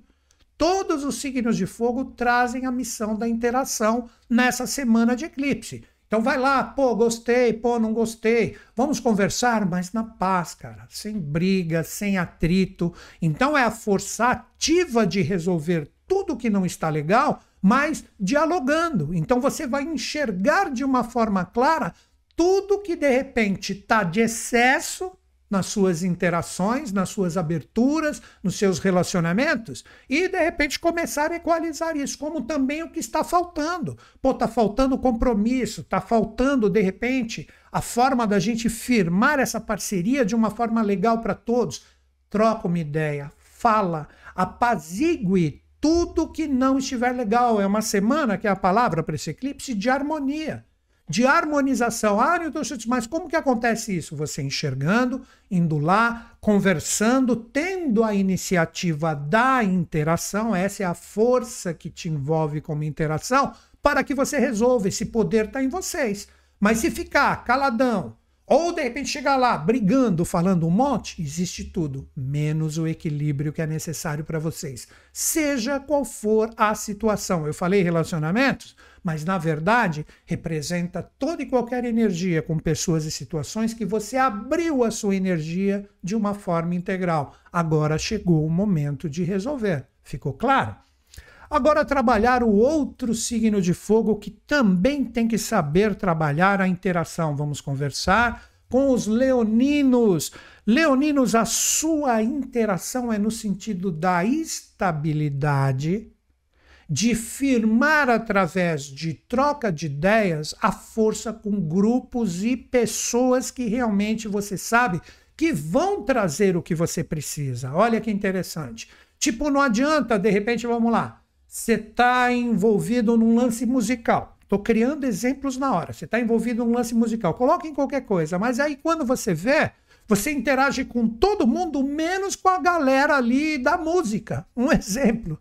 Todos os signos de fogo trazem a missão da interação nessa semana de eclipse. Então vai lá, pô, gostei, pô, não gostei. Vamos conversar, mas na paz, cara, sem briga, sem atrito. Então é a força ativa de resolver tudo que não está legal, mas dialogando. Então você vai enxergar de uma forma clara tudo que de repente está de excesso nas suas interações, nas suas aberturas, nos seus relacionamentos, e de repente começar a equalizar isso, como também o que está faltando. Pô, está faltando compromisso, está faltando de repente a forma da gente firmar essa parceria de uma forma legal para todos. Troca uma ideia, fala, apazigue tudo que não estiver legal. É uma semana que é a palavra para esse eclipse de harmonia de harmonização. Ah, Newton Schultz, mas como que acontece isso? Você enxergando, indo lá, conversando, tendo a iniciativa da interação, essa é a força que te envolve como interação, para que você resolva. Esse poder está em vocês. Mas se ficar caladão, ou de repente chegar lá brigando, falando um monte, existe tudo, menos o equilíbrio que é necessário para vocês. Seja qual for a situação. Eu falei relacionamentos? mas na verdade representa toda e qualquer energia com pessoas e situações que você abriu a sua energia de uma forma integral. Agora chegou o momento de resolver. Ficou claro? Agora, trabalhar o outro signo de fogo que também tem que saber trabalhar a interação. Vamos conversar com os leoninos. Leoninos, a sua interação é no sentido da estabilidade de firmar através de troca de ideias a força com grupos e pessoas que realmente você sabe que vão trazer o que você precisa. Olha que interessante. Tipo, não adianta, de repente, vamos lá, você está envolvido num lance musical. Estou criando exemplos na hora. Você está envolvido num lance musical. Coloque em qualquer coisa. Mas aí, quando você vê, você interage com todo mundo, menos com a galera ali da música. Um *laughs* exemplo.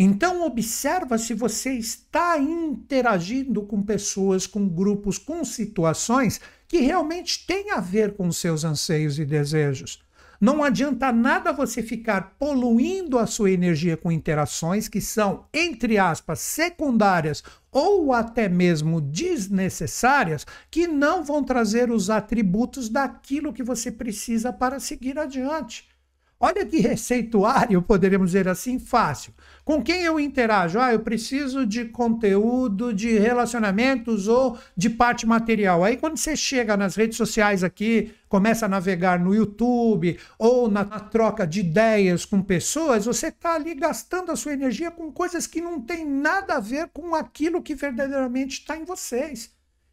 Então observa se você está interagindo com pessoas, com grupos, com situações que realmente têm a ver com seus anseios e desejos. Não adianta nada você ficar poluindo a sua energia com interações que são, entre aspas, secundárias ou até mesmo desnecessárias, que não vão trazer os atributos daquilo que você precisa para seguir adiante. Olha que receituário, poderíamos dizer assim, fácil. Com quem eu interajo? Ah, eu preciso de conteúdo, de relacionamentos ou de parte material. Aí quando você chega nas redes sociais aqui, começa a navegar no YouTube ou na troca de ideias com pessoas, você está ali gastando a sua energia com coisas que não tem nada a ver com aquilo que verdadeiramente está em vocês.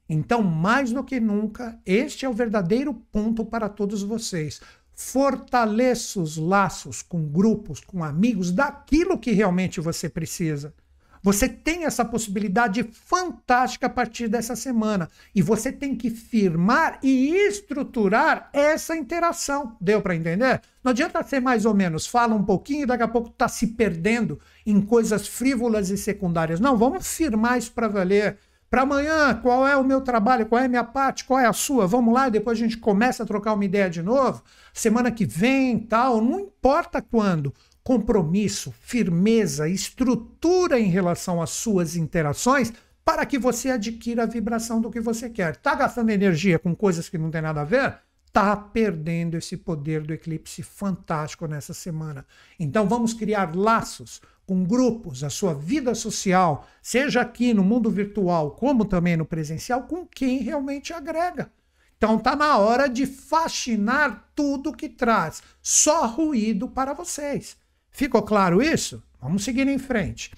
Então, mais do que nunca, este é o verdadeiro ponto para todos vocês Fortaleça os laços com grupos, com amigos, daquilo que realmente você precisa. Você tem essa possibilidade fantástica a partir dessa semana. E você tem que firmar e estruturar essa interação. Deu para entender? Não adianta ser mais ou menos. Fala um pouquinho e daqui a pouco está se perdendo em coisas frívolas e secundárias. Não, vamos firmar isso para valer. Para amanhã, qual é o meu trabalho, qual é a minha parte, qual é a sua? Vamos lá, depois a gente começa a trocar uma ideia de novo. Semana que vem, tal, não importa quando. Compromisso, firmeza, estrutura em relação às suas interações para que você adquira a vibração do que você quer. Está gastando energia com coisas que não tem nada a ver? está perdendo esse poder do eclipse fantástico nessa semana. Então vamos criar laços com grupos, a sua vida social, seja aqui no mundo virtual, como também no presencial, com quem realmente agrega. Então tá na hora de fascinar tudo que traz só ruído para vocês. Ficou claro isso? Vamos seguir em frente.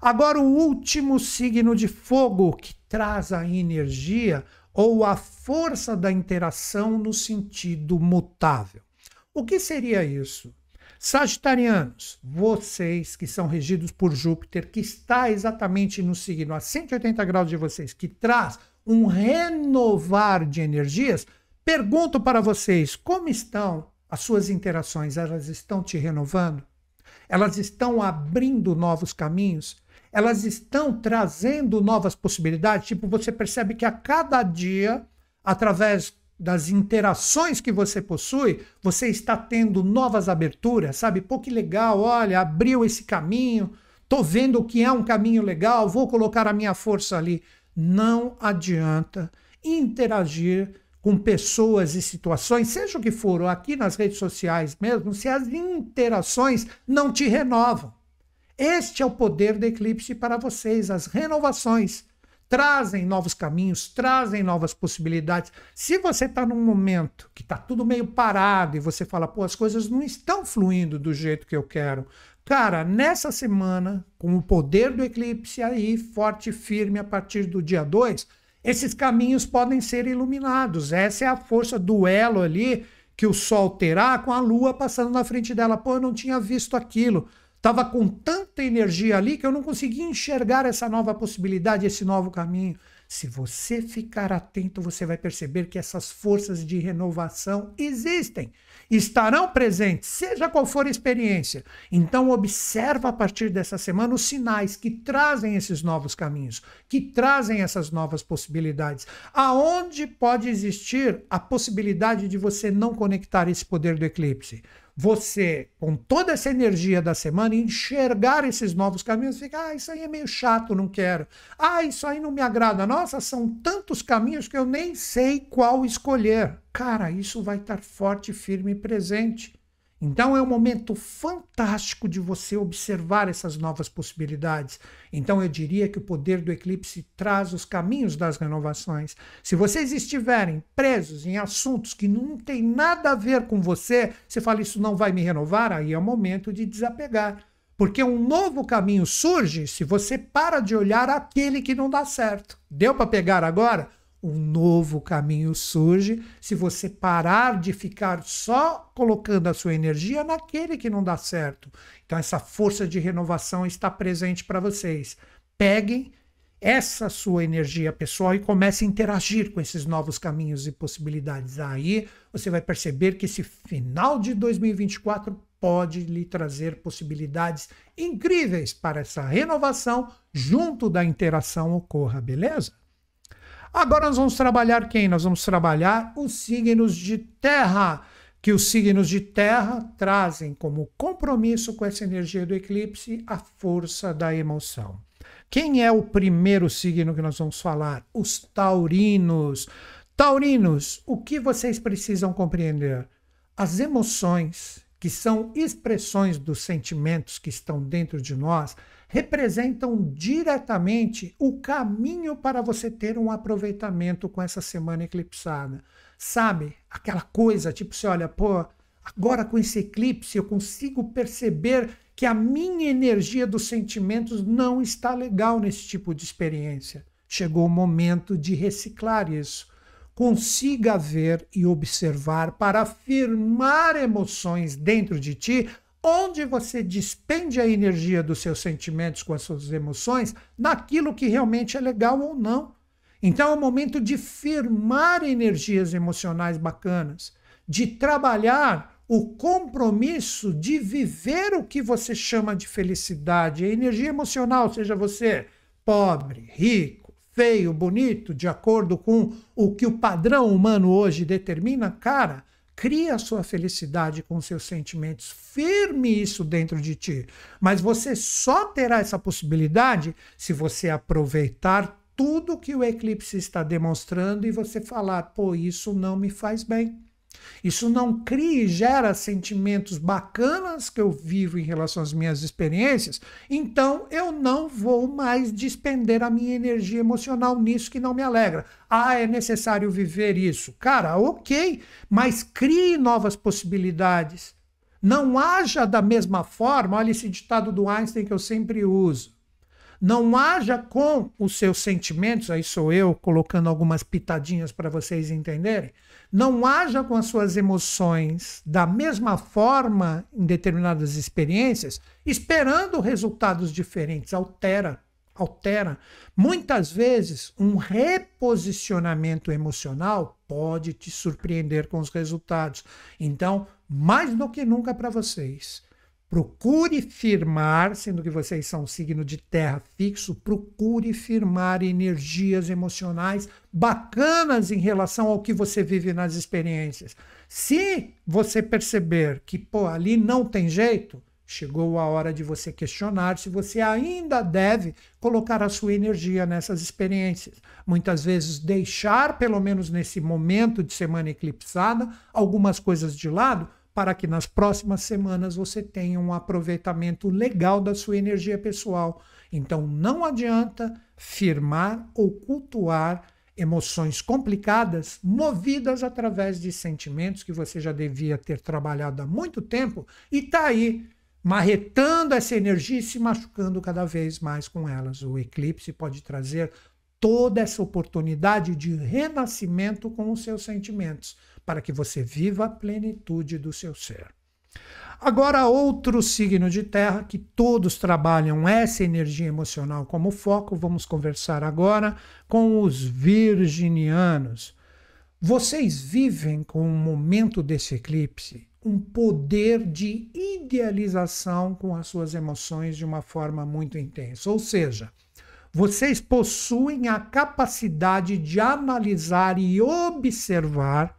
Agora o último signo de fogo que traz a energia ou a força da interação no sentido mutável. O que seria isso? Sagitarianos, vocês que são regidos por Júpiter, que está exatamente no signo a 180 graus de vocês, que traz um renovar de energias, pergunto para vocês: como estão as suas interações? Elas estão te renovando? Elas estão abrindo novos caminhos? Elas estão trazendo novas possibilidades? Tipo, você percebe que a cada dia, através das interações que você possui, você está tendo novas aberturas, sabe? Pô, que legal, olha, abriu esse caminho, tô vendo o que é um caminho legal, vou colocar a minha força ali. Não adianta interagir com pessoas e situações, seja o que for, aqui nas redes sociais mesmo, se as interações não te renovam. Este é o poder do eclipse para vocês, as renovações trazem novos caminhos, trazem novas possibilidades. Se você está num momento que está tudo meio parado e você fala, pô, as coisas não estão fluindo do jeito que eu quero. Cara, nessa semana, com o poder do eclipse aí, forte e firme a partir do dia 2, esses caminhos podem ser iluminados. Essa é a força do elo ali que o Sol terá com a Lua passando na frente dela. Pô, eu não tinha visto aquilo. Estava com tanta energia ali que eu não conseguia enxergar essa nova possibilidade, esse novo caminho. Se você ficar atento, você vai perceber que essas forças de renovação existem, estarão presentes, seja qual for a experiência. Então observa a partir dessa semana os sinais que trazem esses novos caminhos, que trazem essas novas possibilidades. Aonde pode existir a possibilidade de você não conectar esse poder do eclipse? você, com toda essa energia da semana, enxergar esses novos caminhos, ficar, ah, isso aí é meio chato, não quero. Ah, isso aí não me agrada. Nossa, são tantos caminhos que eu nem sei qual escolher. Cara, isso vai estar forte, firme e presente. Então é um momento fantástico de você observar essas novas possibilidades. Então eu diria que o poder do eclipse traz os caminhos das renovações. Se vocês estiverem presos em assuntos que não tem nada a ver com você, você fala isso não vai me renovar, aí é o momento de desapegar. Porque um novo caminho surge se você para de olhar aquele que não dá certo. Deu para pegar agora? um novo caminho surge se você parar de ficar só colocando a sua energia naquele que não dá certo. Então, essa força de renovação está presente para vocês. Peguem essa sua energia pessoal e comece a interagir com esses novos caminhos e possibilidades. Aí você vai perceber que esse final de 2024 pode lhe trazer possibilidades incríveis para essa renovação junto da interação ocorra, beleza? Agora nós vamos trabalhar quem? Nós vamos trabalhar os signos de terra, que os signos de terra trazem como compromisso com essa energia do eclipse a força da emoção. Quem é o primeiro signo que nós vamos falar? Os taurinos. Taurinos, o que vocês precisam compreender? As emoções, que são expressões dos sentimentos que estão dentro de nós, representam diretamente o caminho para você ter um aproveitamento com essa semana eclipsada. Sabe? Aquela coisa, tipo, você assim, olha, pô, agora com esse eclipse eu consigo perceber que a minha energia dos sentimentos não está legal nesse tipo de experiência. Chegou o momento de reciclar isso. Consiga ver e observar para firmar emoções dentro de ti onde você despende a energia dos seus sentimentos com as suas emoções naquilo que realmente é legal ou não. Então é o momento de firmar energias emocionais bacanas, de trabalhar o compromisso de viver o que você chama de felicidade, a energia emocional, seja você pobre, rico, feio, bonito, de acordo com o que o padrão humano hoje determina, cara, Cria a sua felicidade com seus sentimentos, firme isso dentro de ti. Mas você só terá essa possibilidade se você aproveitar tudo que o eclipse está demonstrando e você falar, pô, isso não me faz bem. Isso não cria e gera sentimentos bacanas que eu vivo em relação às minhas experiências, então eu não vou mais despender a minha energia emocional nisso que não me alegra. Ah, é necessário viver isso. Cara, ok, mas crie novas possibilidades. Não haja da mesma forma, olha esse ditado do Einstein que eu sempre uso. Não haja com os seus sentimentos, aí sou eu colocando algumas pitadinhas para vocês entenderem não haja com as suas emoções da mesma forma em determinadas experiências, esperando resultados diferentes, altera, altera. Muitas vezes, um reposicionamento emocional pode te surpreender com os resultados. Então, mais do que nunca para vocês, Procure firmar, sendo que vocês são signo de terra fixo, procure firmar energias emocionais bacanas em relação ao que você vive nas experiências. Se você perceber que, pô, ali não tem jeito, chegou a hora de você questionar se você ainda deve colocar a sua energia nessas experiências. Muitas vezes deixar, pelo menos nesse momento de semana eclipsada, algumas coisas de lado para que nas próximas semanas você tenha um aproveitamento legal da sua energia pessoal. Então não adianta firmar ou cultuar emoções complicadas movidas através de sentimentos que você já devia ter trabalhado há muito tempo e está aí marretando essa energia e se machucando cada vez mais com elas. O eclipse pode trazer toda essa oportunidade de renascimento com os seus sentimentos para que você viva a plenitude do seu ser. Agora, outro signo de terra que todos trabalham essa energia emocional como foco, vamos conversar agora com os virginianos. Vocês vivem com o momento desse eclipse um poder de idealização com as suas emoções de uma forma muito intensa. Ou seja, vocês possuem a capacidade de analisar e observar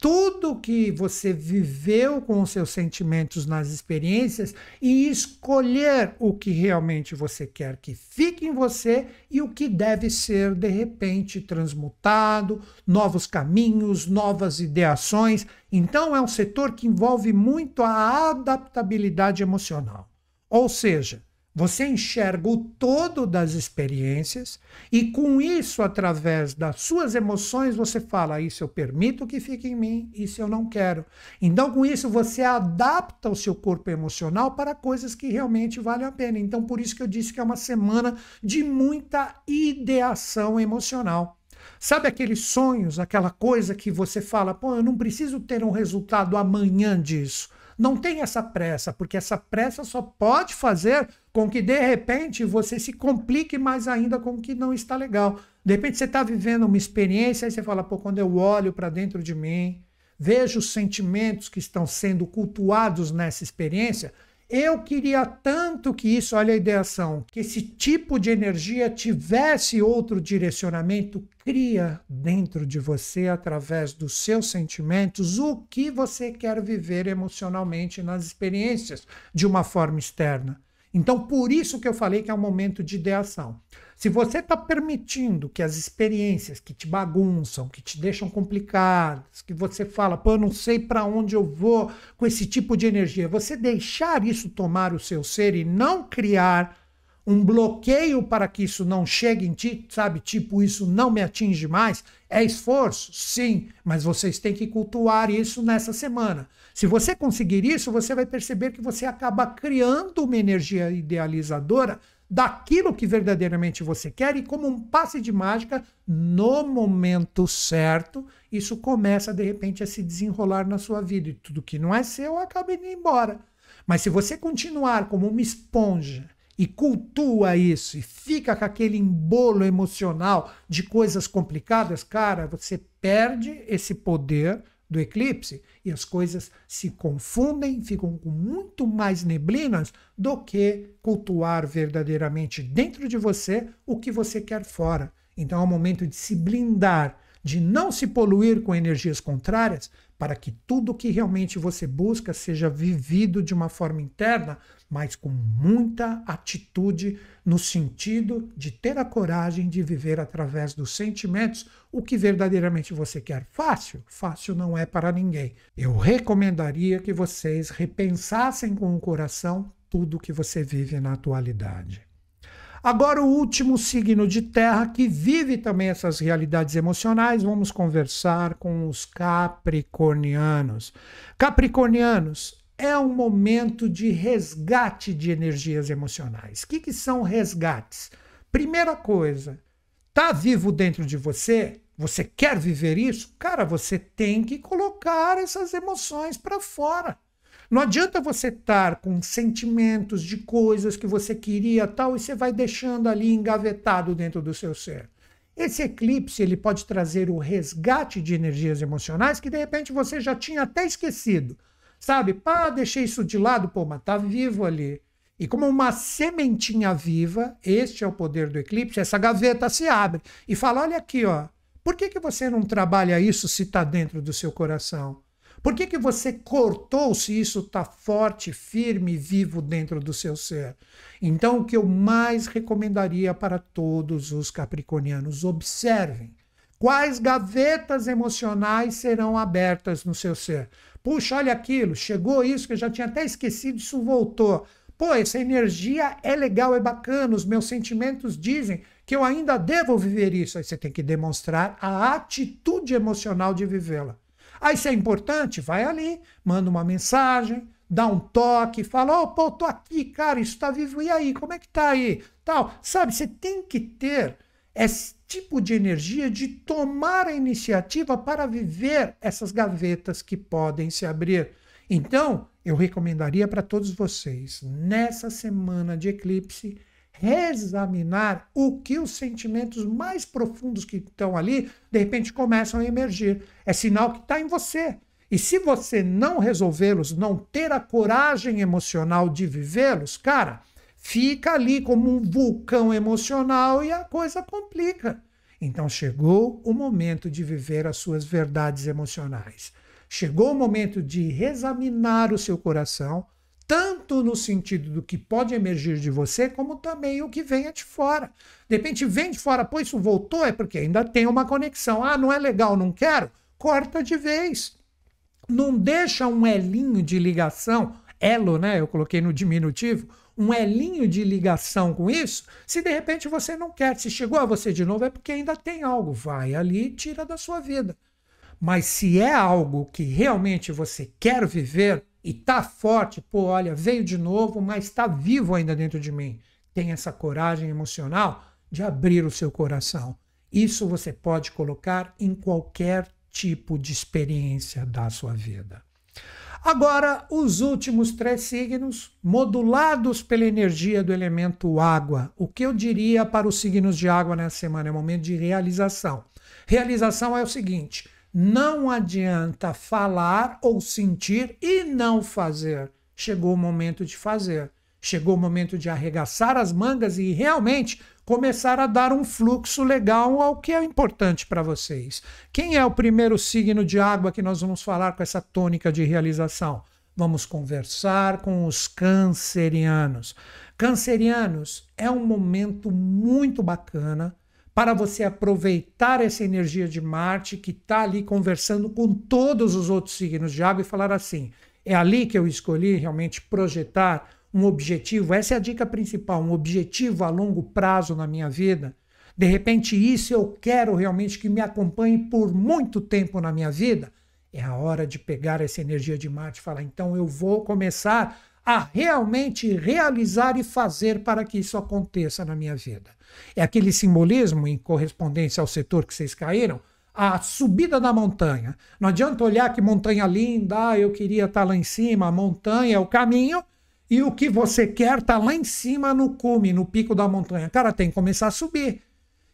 tudo que você viveu com os seus sentimentos nas experiências e escolher o que realmente você quer que fique em você e o que deve ser de repente transmutado, novos caminhos, novas ideações. Então é um setor que envolve muito a adaptabilidade emocional. Ou seja, você enxerga o todo das experiências e, com isso, através das suas emoções, você fala: Isso eu permito que fique em mim, isso eu não quero. Então, com isso, você adapta o seu corpo emocional para coisas que realmente valem a pena. Então, por isso que eu disse que é uma semana de muita ideação emocional. Sabe aqueles sonhos, aquela coisa que você fala, pô, eu não preciso ter um resultado amanhã disso. Não tem essa pressa, porque essa pressa só pode fazer com que, de repente, você se complique mais ainda com o que não está legal. De repente, você está vivendo uma experiência e você fala, pô, quando eu olho para dentro de mim, vejo os sentimentos que estão sendo cultuados nessa experiência, eu queria tanto que isso, olha a ideação, que esse tipo de energia tivesse outro direcionamento. Cria dentro de você, através dos seus sentimentos, o que você quer viver emocionalmente nas experiências de uma forma externa. Então, por isso que eu falei que é um momento de ideação. Se você está permitindo que as experiências que te bagunçam, que te deixam complicadas, que você fala, pô, eu não sei para onde eu vou com esse tipo de energia, você deixar isso tomar o seu ser e não criar um bloqueio para que isso não chegue em ti, sabe? Tipo, isso não me atinge mais. É esforço? Sim, mas vocês têm que cultuar isso nessa semana. Se você conseguir isso, você vai perceber que você acaba criando uma energia idealizadora daquilo que verdadeiramente você quer e como um passe de mágica no momento certo, isso começa de repente a se desenrolar na sua vida e tudo que não é seu acaba indo embora. Mas se você continuar como uma esponja e cultua isso e fica com aquele embolo emocional de coisas complicadas, cara, você perde esse poder do eclipse e as coisas se confundem, ficam com muito mais neblinas do que cultuar verdadeiramente dentro de você o que você quer fora. Então é o momento de se blindar, de não se poluir com energias contrárias, para que tudo o que realmente você busca seja vivido de uma forma interna, mas com muita atitude no sentido de ter a coragem de viver através dos sentimentos o que verdadeiramente você quer. Fácil? Fácil não é para ninguém. Eu recomendaria que vocês repensassem com o coração tudo o que você vive na atualidade. Agora, o último signo de terra que vive também essas realidades emocionais, vamos conversar com os capricornianos. Capricornianos, é um momento de resgate de energias emocionais. O que, que são resgates? Primeira coisa, tá vivo dentro de você? Você quer viver isso? Cara, você tem que colocar essas emoções para fora. Não adianta você estar com sentimentos de coisas que você queria tal e você vai deixando ali engavetado dentro do seu ser. Esse eclipse ele pode trazer o resgate de energias emocionais que de repente você já tinha até esquecido. Sabe? Pá, deixei isso de lado, pô, mas tá vivo ali. E como uma sementinha viva, este é o poder do eclipse, essa gaveta se abre e fala: olha aqui, ó, por que, que você não trabalha isso se está dentro do seu coração? Por que, que você cortou se isso está forte, firme, vivo dentro do seu ser? Então, o que eu mais recomendaria para todos os capricornianos: observem quais gavetas emocionais serão abertas no seu ser. Puxa, olha aquilo, chegou isso que eu já tinha até esquecido, isso voltou. Pô, essa energia é legal, é bacana, os meus sentimentos dizem que eu ainda devo viver isso. Aí você tem que demonstrar a atitude emocional de vivê-la. Aí se é importante, vai ali, manda uma mensagem, dá um toque, fala, ó, oh, pô, tô aqui, cara, isso tá vivo, e aí, como é que tá aí? Tal. Sabe, você tem que ter esse tipo de energia de tomar a iniciativa para viver essas gavetas que podem se abrir. Então, eu recomendaria para todos vocês, nessa semana de eclipse, reexaminar o que os sentimentos mais profundos que estão ali, de repente, começam a emergir. É sinal que está em você. E se você não resolvê-los, não ter a coragem emocional de vivê-los, cara, fica ali como um vulcão emocional e a coisa complica. Então chegou o momento de viver as suas verdades emocionais. Chegou o momento de reexaminar o seu coração, tanto no sentido do que pode emergir de você, como também o que venha de fora. De repente vem de fora, pô, isso voltou, é porque ainda tem uma conexão. Ah, não é legal, não quero? Corta de vez. Não deixa um elinho de ligação, elo, né? Eu coloquei no diminutivo, um elinho de ligação com isso, se de repente você não quer, se chegou a você de novo, é porque ainda tem algo. Vai ali e tira da sua vida. Mas se é algo que realmente você quer viver, e tá forte, pô, olha, veio de novo, mas está vivo ainda dentro de mim. Tem essa coragem emocional de abrir o seu coração. Isso você pode colocar em qualquer tipo de experiência da sua vida. Agora, os últimos três signos, modulados pela energia do elemento água. O que eu diria para os signos de água nessa semana? É um momento de realização. Realização é o seguinte: não adianta falar ou sentir e não fazer. Chegou o momento de fazer. Chegou o momento de arregaçar as mangas e realmente começar a dar um fluxo legal ao que é importante para vocês. Quem é o primeiro signo de água que nós vamos falar com essa tônica de realização? Vamos conversar com os cancerianos. Cancerianos é um momento muito bacana para você aproveitar essa energia de Marte que está ali conversando com todos os outros signos de água e falar assim: é ali que eu escolhi realmente projetar um objetivo. Essa é a dica principal, um objetivo a longo prazo na minha vida. De repente, isso eu quero realmente que me acompanhe por muito tempo na minha vida. É a hora de pegar essa energia de Marte e falar: então eu vou começar a realmente realizar e fazer para que isso aconteça na minha vida. É aquele simbolismo em correspondência ao setor que vocês caíram, a subida da montanha. Não adianta olhar que montanha linda, ah, eu queria estar tá lá em cima, a montanha é o caminho, e o que você quer está lá em cima no cume, no pico da montanha. Cara, tem que começar a subir.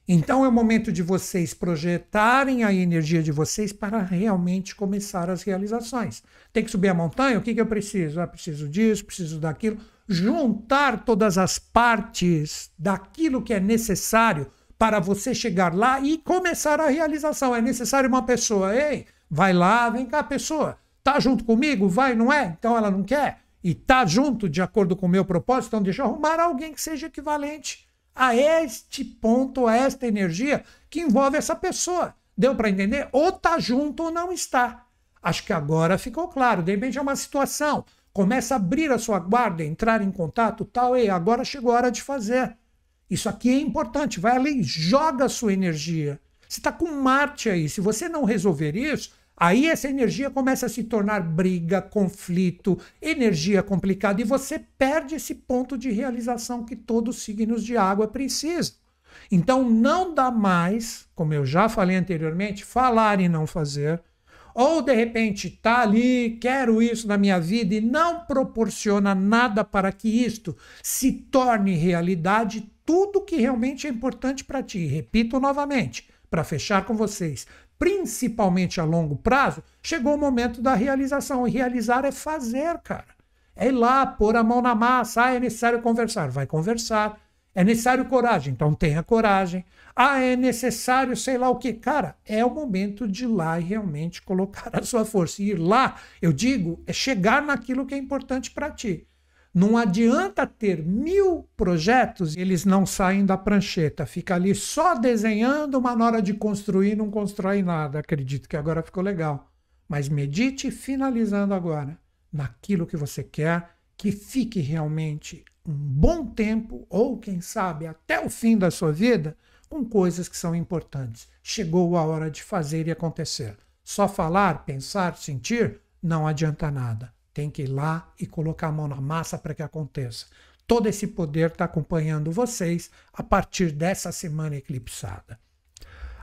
Então é o momento de vocês projetarem a energia de vocês para realmente começar as realizações. Tem que subir a montanha? O que, que eu preciso? Ah, preciso disso, preciso daquilo. Juntar todas as partes daquilo que é necessário para você chegar lá e começar a realização. É necessário uma pessoa. Ei, vai lá, vem cá, pessoa. Tá junto comigo? Vai, não é? Então ela não quer. E tá junto de acordo com o meu propósito, então deixa eu arrumar alguém que seja equivalente a este ponto, a esta energia que envolve essa pessoa. Deu para entender? Ou tá junto ou não está. Acho que agora ficou claro. De repente é uma situação. Começa a abrir a sua guarda, entrar em contato, tal, e agora chegou a hora de fazer. Isso aqui é importante. Vai ali, joga a sua energia. Você está com Marte aí. Se você não resolver isso, Aí essa energia começa a se tornar briga, conflito, energia complicada e você perde esse ponto de realização que todos os signos de água precisam. Então não dá mais, como eu já falei anteriormente, falar e não fazer. Ou de repente tá ali, quero isso na minha vida e não proporciona nada para que isto se torne realidade, tudo que realmente é importante para ti. Repito novamente, para fechar com vocês, principalmente a longo prazo, chegou o momento da realização. E realizar é fazer, cara. É ir lá, pôr a mão na massa. Ah, é necessário conversar. Vai conversar. É necessário coragem. Então tenha coragem. Ah, é necessário sei lá o que. Cara, é o momento de ir lá e realmente *laughs* colocar a sua força. E ir lá, eu digo, é chegar naquilo que é importante para ti. Não adianta ter mil projetos, eles não saem da prancheta, fica ali só desenhando, mas na hora de construir não constrói nada. Acredito que agora ficou legal. Mas medite finalizando agora naquilo que você quer, que fique realmente um bom tempo, ou quem sabe até o fim da sua vida, com coisas que são importantes. Chegou a hora de fazer e acontecer. Só falar, pensar, sentir não adianta nada. Tem que ir lá e colocar a mão na massa para que aconteça. Todo esse poder está acompanhando vocês a partir dessa semana eclipsada.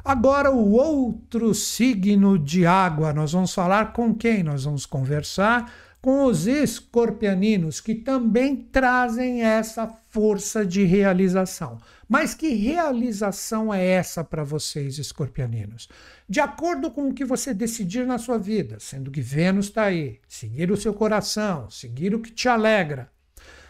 Agora, o outro signo de água, nós vamos falar com quem? Nós vamos conversar com os escorpianinos, que também trazem essa força de realização. Mas que realização é essa para vocês, escorpianinos? De acordo com o que você decidir na sua vida, sendo que Vênus está aí, seguir o seu coração, seguir o que te alegra.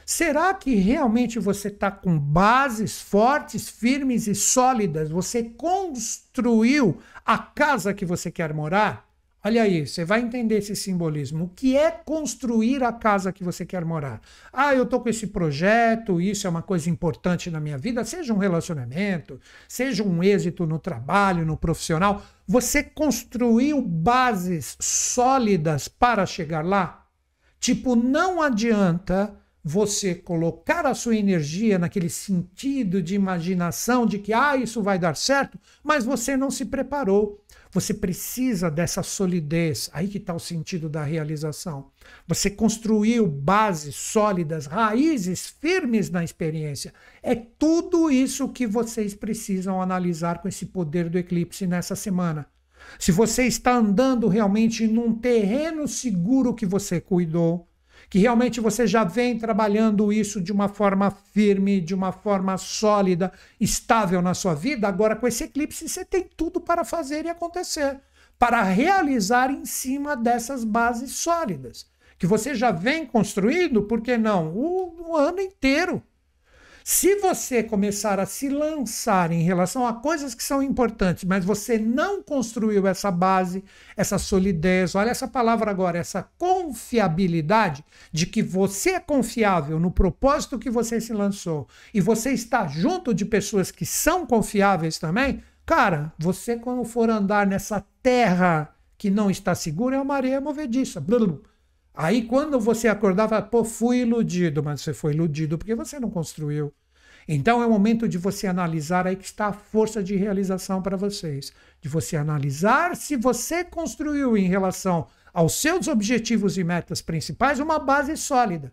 Será que realmente você está com bases fortes, firmes e sólidas? Você construiu a casa que você quer morar? Olha aí, você vai entender esse simbolismo. O que é construir a casa que você quer morar? Ah, eu estou com esse projeto, isso é uma coisa importante na minha vida, seja um relacionamento, seja um êxito no trabalho, no profissional. Você construiu bases sólidas para chegar lá? Tipo, não adianta você colocar a sua energia naquele sentido de imaginação de que ah, isso vai dar certo, mas você não se preparou você precisa dessa solidez. Aí que está o sentido da realização. Você construiu bases sólidas, raízes firmes na experiência. É tudo isso que vocês precisam analisar com esse poder do eclipse nessa semana. Se você está andando realmente num terreno seguro que você cuidou, que realmente você já vem trabalhando isso de uma forma firme, de uma forma sólida, estável na sua vida, agora com esse eclipse você tem tudo para fazer e acontecer, para realizar em cima dessas bases sólidas, que você já vem construindo, por que não, o, o ano inteiro. Se você começar a se lançar em relação a coisas que são importantes, mas você não construiu essa base, essa solidez, olha essa palavra agora, essa confiabilidade de que você é confiável no propósito que você se lançou e você está junto de pessoas que são confiáveis também, cara, você quando for andar nessa terra que não está segura é uma areia movediça. Blum Aí quando você acordava, pô, fui iludido, mas você foi iludido porque você não construiu. Então é o momento de você analisar aí que está a força de realização para vocês, de você analisar se você construiu em relação aos seus objetivos e metas principais uma base sólida.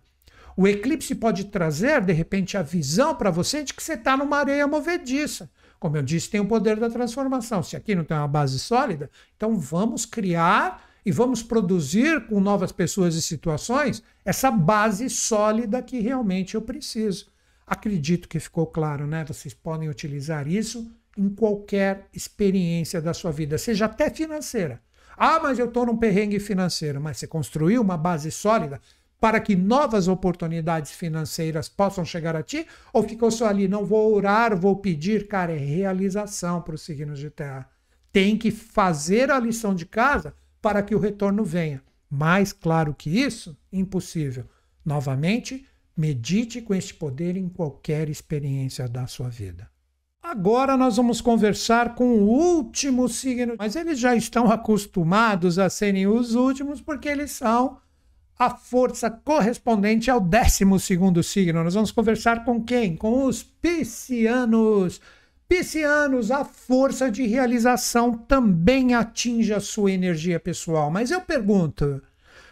O eclipse pode trazer, de repente, a visão para você de que você está numa areia movediça. Como eu disse, tem o poder da transformação. Se aqui não tem uma base sólida, então vamos criar e vamos produzir com novas pessoas e situações essa base sólida que realmente eu preciso. Acredito que ficou claro, né? Vocês podem utilizar isso em qualquer experiência da sua vida, seja até financeira. Ah, mas eu estou num perrengue financeiro. Mas você construiu uma base sólida para que novas oportunidades financeiras possam chegar a ti? Ou ficou só ali, não vou orar, vou pedir? Cara, é realização para os signos de terra. Tem que fazer a lição de casa para que o retorno venha. Mais claro que isso, impossível. Novamente, medite com este poder em qualquer experiência da sua vida. Agora nós vamos conversar com o último signo, mas eles já estão acostumados a serem os últimos porque eles são a força correspondente ao décimo segundo signo. Nós vamos conversar com quem? Com os piscianos. Piscianos, a força de realização também atinge a sua energia pessoal. Mas eu pergunto,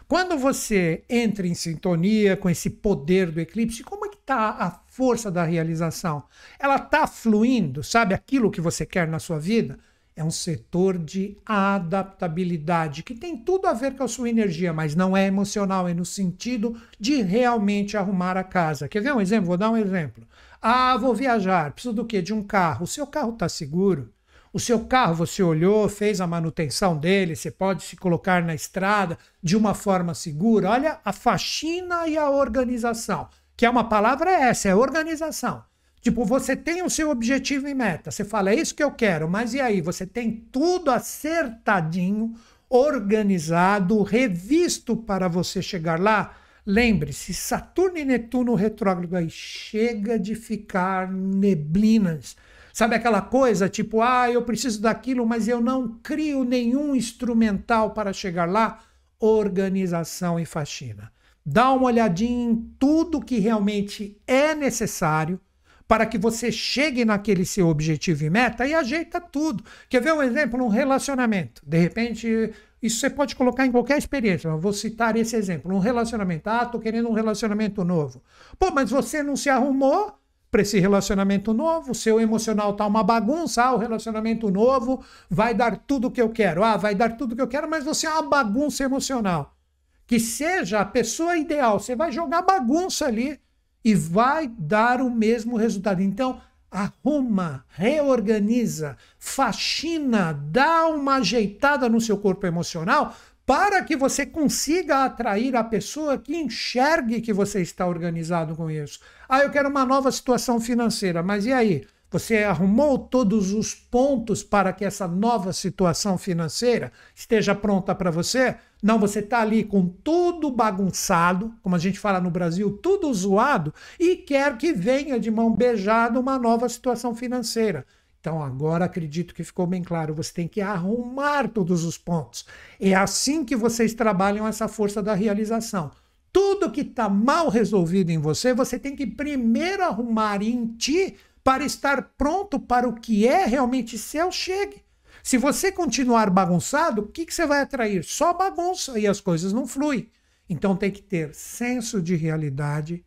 quando você entra em sintonia com esse poder do eclipse, como é que está a força da realização? Ela está fluindo, sabe aquilo que você quer na sua vida? É um setor de adaptabilidade que tem tudo a ver com a sua energia, mas não é emocional, é no sentido de realmente arrumar a casa. Quer ver um exemplo? Vou dar um exemplo. Ah, vou viajar, preciso do quê? De um carro. O seu carro está seguro? O seu carro você olhou, fez a manutenção dele, você pode se colocar na estrada de uma forma segura. Olha a faxina e a organização, que é uma palavra essa, é organização. Tipo, você tem o seu objetivo e meta. Você fala, é isso que eu quero, mas e aí? Você tem tudo acertadinho, organizado, revisto para você chegar lá? Lembre-se, Saturno e Netuno retrógrado aí, chega de ficar neblinas. Sabe aquela coisa tipo, ah, eu preciso daquilo, mas eu não crio nenhum instrumental para chegar lá? Organização e faxina. Dá uma olhadinha em tudo que realmente é necessário para que você chegue naquele seu objetivo e meta e ajeita tudo. Quer ver um exemplo? Um relacionamento. De repente, isso você pode colocar em qualquer experiência. mas vou citar esse exemplo. Um relacionamento. Ah, estou querendo um relacionamento novo. Pô, mas você não se arrumou para esse relacionamento novo, seu emocional está uma bagunça, ah, o relacionamento novo vai dar tudo o que eu quero. Ah, vai dar tudo o que eu quero, mas você é uma bagunça emocional. Que seja a pessoa ideal, você vai jogar bagunça ali e vai dar o mesmo resultado. Então, arruma, reorganiza, faxina, dá uma ajeitada no seu corpo emocional para que você consiga atrair a pessoa que enxergue que você está organizado com isso. Ah, eu quero uma nova situação financeira, mas e aí? Você arrumou todos os pontos para que essa nova situação financeira esteja pronta para você? Não, você está ali com tudo bagunçado, como a gente fala no Brasil, tudo zoado, e quer que venha de mão beijada uma nova situação financeira. Então, agora acredito que ficou bem claro, você tem que arrumar todos os pontos. É assim que vocês trabalham essa força da realização. Tudo que está mal resolvido em você, você tem que primeiro arrumar em ti para estar pronto para o que é realmente seu chegue. Se você continuar bagunçado, o que, que você vai atrair? Só bagunça e as coisas não fluem. Então tem que ter senso de realidade,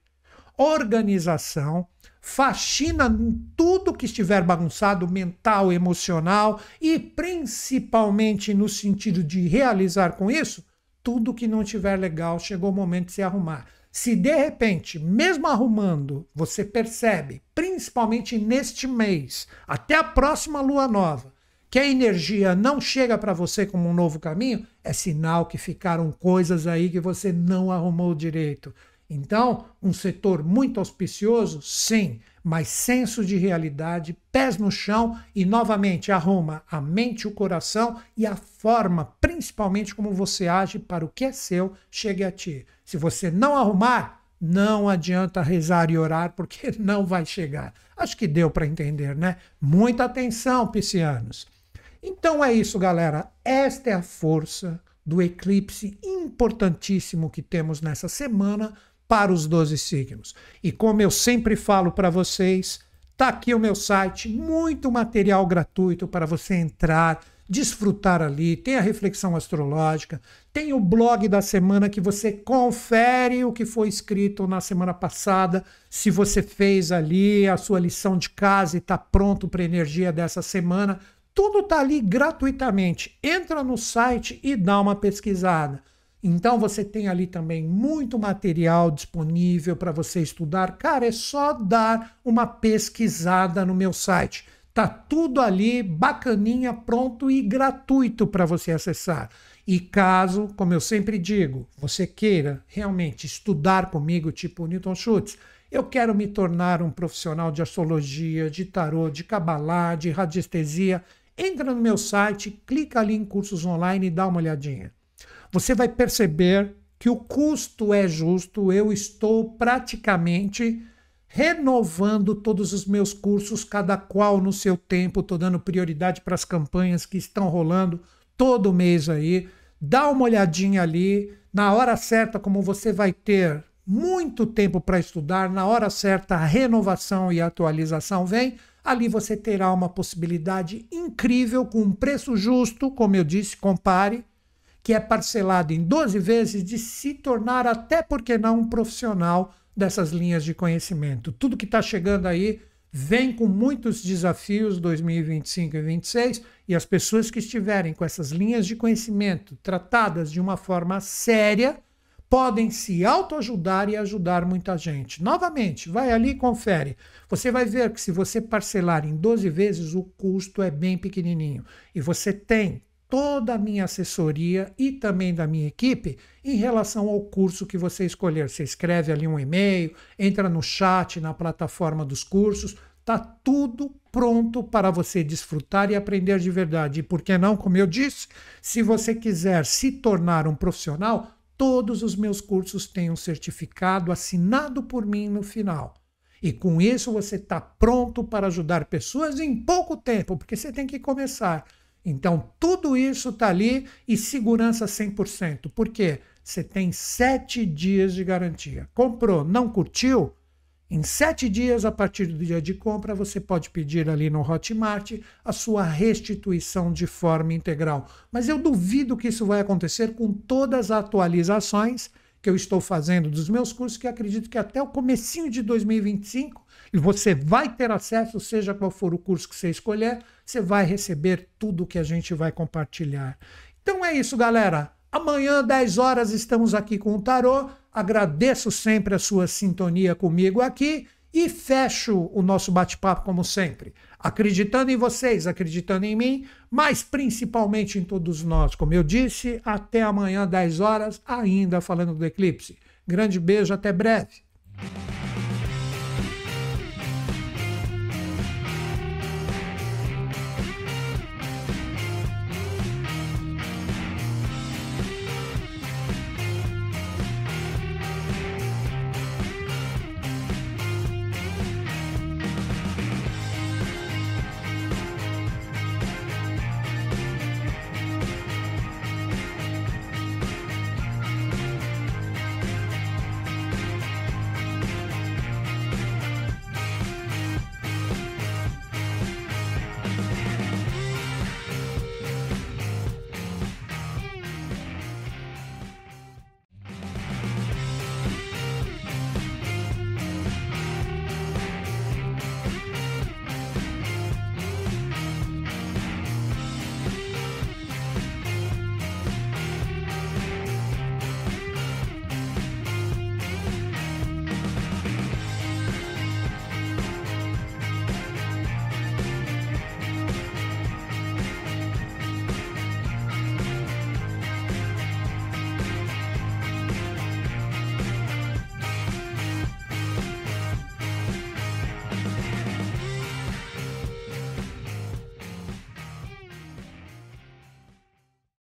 organização, faxina em tudo que estiver bagunçado, mental, emocional e principalmente no sentido de realizar com isso, tudo que não estiver legal, chegou o momento de se arrumar. Se de repente, mesmo arrumando, você percebe, principalmente neste mês, até a próxima lua nova, que a energia não chega para você como um novo caminho, é sinal que ficaram coisas aí que você não arrumou direito. Então, um setor muito auspicioso, sim, mas senso de realidade, pés no chão e novamente arruma a mente, o coração e a forma, principalmente como você age para o que é seu, chegue a ti. Se você não arrumar, não adianta rezar e orar porque *laughs* não vai chegar. Acho que deu para entender, né? Muita atenção, piscianos. Então é isso, galera. Esta é a força do eclipse importantíssimo que temos nessa semana para os 12 signos. E como eu sempre falo para vocês, tá aqui o meu site, muito material gratuito para você entrar, desfrutar ali, tem a reflexão astrológica, tem o blog da semana que você confere o que foi escrito na semana passada, se você fez ali a sua lição de casa e está pronto para a energia dessa semana, tudo tá ali gratuitamente. Entra no site e dá uma pesquisada. Então você tem ali também muito material disponível para você estudar. Cara, é só dar uma pesquisada no meu site. Tá tudo ali bacaninha, pronto e gratuito para você acessar. E caso, como eu sempre digo, você queira realmente estudar comigo, tipo Newton Schultz, eu quero me tornar um profissional de astrologia, de tarô, de cabalá, de radiestesia. Entra no meu site, clica ali em cursos online e dá uma olhadinha. Você vai perceber que o custo é justo, eu estou praticamente renovando todos os meus cursos, cada qual no seu tempo, estou dando prioridade para as campanhas que estão rolando todo mês aí. Dá uma olhadinha ali, na hora certa, como você vai ter muito tempo para estudar, na hora certa a renovação e a atualização vem, Ali você terá uma possibilidade incrível com um preço justo, como eu disse, compare, que é parcelado em 12 vezes de se tornar até porque não um profissional dessas linhas de conhecimento. Tudo que está chegando aí vem com muitos desafios 2025 e 2026 e as pessoas que estiverem com essas linhas de conhecimento tratadas de uma forma séria podem se autoajudar e ajudar muita gente. Novamente, vai ali e confere. Você vai ver que se você parcelar em 12 vezes, o custo é bem pequenininho. E você tem toda a minha assessoria e também da minha equipe em relação ao curso que você escolher. Você escreve ali um e-mail, entra no chat, na plataforma dos cursos, tá tudo pronto para você desfrutar e aprender de verdade. E por que não, como eu disse, se você quiser se tornar um profissional, todos os meus cursos têm um certificado assinado por mim no final. E com isso você está pronto para ajudar pessoas em pouco tempo, porque você tem que começar. Então, tudo isso está ali e segurança 100%. Por quê? Você tem sete dias de garantia. Comprou, não curtiu? Em sete dias, a partir do dia de compra, você pode pedir ali no Hotmart a sua restituição de forma integral. Mas eu duvido que isso vai acontecer com todas as atualizações que eu estou fazendo dos meus cursos, que acredito que até o comecinho de 2025 você vai ter acesso, seja qual for o curso que você escolher, você vai receber tudo que a gente vai compartilhar. Então é isso, galera. Amanhã, 10 horas, estamos aqui com o Tarô. Agradeço sempre a sua sintonia comigo aqui e fecho o nosso bate-papo como sempre, acreditando em vocês, acreditando em mim, mas principalmente em todos nós. Como eu disse, até amanhã 10 horas ainda falando do eclipse. Grande beijo, até breve.